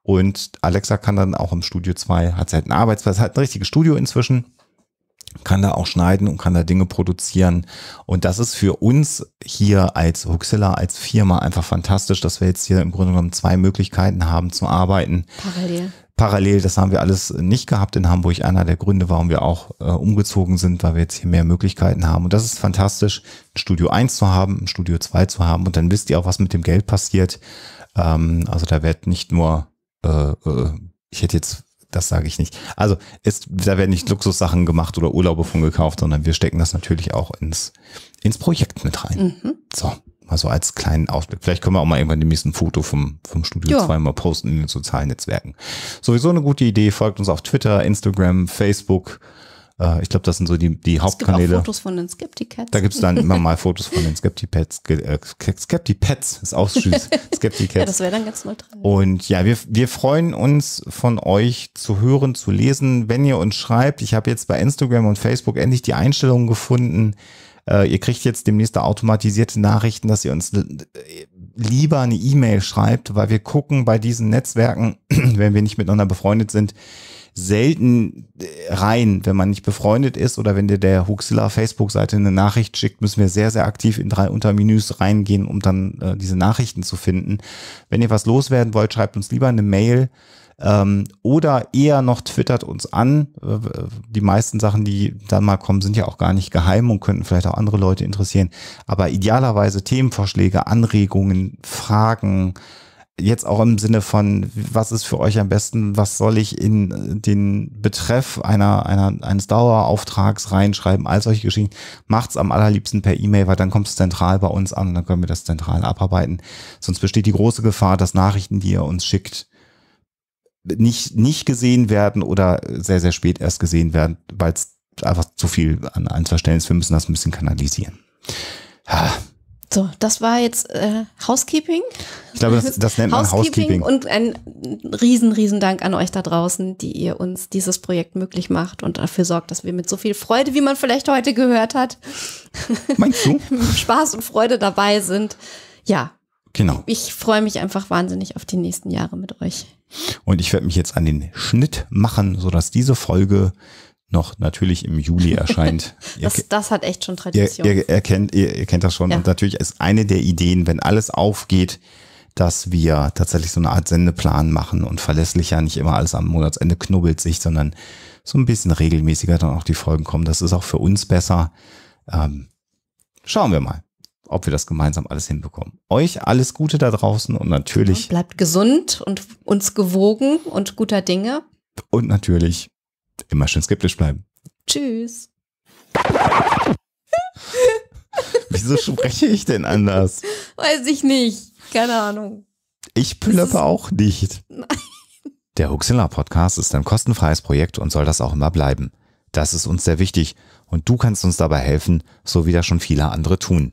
Und Alexa kann dann auch im Studio 2, hat sie halt einen Arbeitsplatz, hat ein richtiges Studio inzwischen, kann da auch schneiden und kann da Dinge produzieren. Und das ist für uns hier als Huxilla, als Firma einfach fantastisch, dass wir jetzt hier im Grunde genommen zwei Möglichkeiten haben zu arbeiten. Parallel parallel, das haben wir alles nicht gehabt in Hamburg. Einer der Gründe, warum wir auch äh, umgezogen sind, weil wir jetzt hier mehr Möglichkeiten haben. Und das ist fantastisch, ein Studio 1 zu haben, ein Studio 2 zu haben. Und dann wisst ihr auch, was mit dem Geld passiert. Ähm, also da wird nicht nur, äh, äh, ich hätte jetzt, das sage ich nicht. Also es, da werden nicht Luxussachen gemacht oder Urlaube von gekauft, sondern wir stecken das natürlich auch ins, ins Projekt mit rein. Mhm. So mal so als kleinen Ausblick. Vielleicht können wir auch mal irgendwann dem nächsten Foto vom, vom Studio ja. 2 mal posten in den sozialen Netzwerken. Sowieso eine gute Idee. Folgt uns auf Twitter, Instagram, Facebook. Äh, ich glaube, das sind so die, die Hauptkanäle. Es gibt auch Fotos von den Skepticats. Da gibt es dann immer mal Fotos von den Skepticats. Äh, Skepticats ist auch süß. Skepticats. ja, das wäre dann ganz neutral. Und ja, wir, wir freuen uns von euch zu hören, zu lesen, wenn ihr uns schreibt. Ich habe jetzt bei Instagram und Facebook endlich die Einstellungen gefunden, äh, ihr kriegt jetzt demnächst automatisierte Nachrichten, dass ihr uns äh, lieber eine E-Mail schreibt, weil wir gucken bei diesen Netzwerken, wenn wir nicht miteinander befreundet sind, selten äh, rein, wenn man nicht befreundet ist oder wenn dir der Huxilla Facebook-Seite eine Nachricht schickt, müssen wir sehr, sehr aktiv in drei Untermenüs reingehen, um dann äh, diese Nachrichten zu finden. Wenn ihr was loswerden wollt, schreibt uns lieber eine Mail ähm, oder eher noch twittert uns an. Äh, die meisten Sachen, die dann mal kommen, sind ja auch gar nicht geheim und könnten vielleicht auch andere Leute interessieren. Aber idealerweise Themenvorschläge, Anregungen, Fragen, jetzt auch im Sinne von, was ist für euch am besten, was soll ich in äh, den Betreff einer, einer, eines Dauerauftrags reinschreiben, all solche Geschichten, macht's am allerliebsten per E-Mail, weil dann kommt es zentral bei uns an und dann können wir das zentral abarbeiten. Sonst besteht die große Gefahr, dass Nachrichten, die ihr uns schickt, nicht, nicht gesehen werden oder sehr, sehr spät erst gesehen werden, weil es einfach zu viel an ein, zwei Stellen ist. Wir müssen das ein bisschen kanalisieren. Ha. So, das war jetzt äh, Housekeeping. Ich glaube, das, das nennt man Housekeeping. Housekeeping. Und ein riesen, riesen Dank an euch da draußen, die ihr uns dieses Projekt möglich macht und dafür sorgt, dass wir mit so viel Freude, wie man vielleicht heute gehört hat, Meinst du? Spaß und Freude dabei sind. Ja, Genau. Ich freue mich einfach wahnsinnig auf die nächsten Jahre mit euch. Und ich werde mich jetzt an den Schnitt machen, sodass diese Folge noch natürlich im Juli erscheint. das, das, hat echt schon Tradition. Ihr, ihr, ihr kennt, ihr, ihr, kennt das schon. Ja. Und natürlich ist eine der Ideen, wenn alles aufgeht, dass wir tatsächlich so eine Art Sendeplan machen und verlässlicher nicht immer alles am Monatsende knubbelt sich, sondern so ein bisschen regelmäßiger dann auch die Folgen kommen. Das ist auch für uns besser. Ähm, schauen wir mal ob wir das gemeinsam alles hinbekommen. Euch alles Gute da draußen und natürlich. bleibt gesund und uns gewogen und guter Dinge. Und natürlich immer schön skeptisch bleiben. Tschüss. Wieso spreche ich denn anders? Weiß ich nicht. Keine Ahnung. Ich plöppe auch nicht. Nein. Der Huxilla Podcast ist ein kostenfreies Projekt und soll das auch immer bleiben. Das ist uns sehr wichtig und du kannst uns dabei helfen, so wie das schon viele andere tun.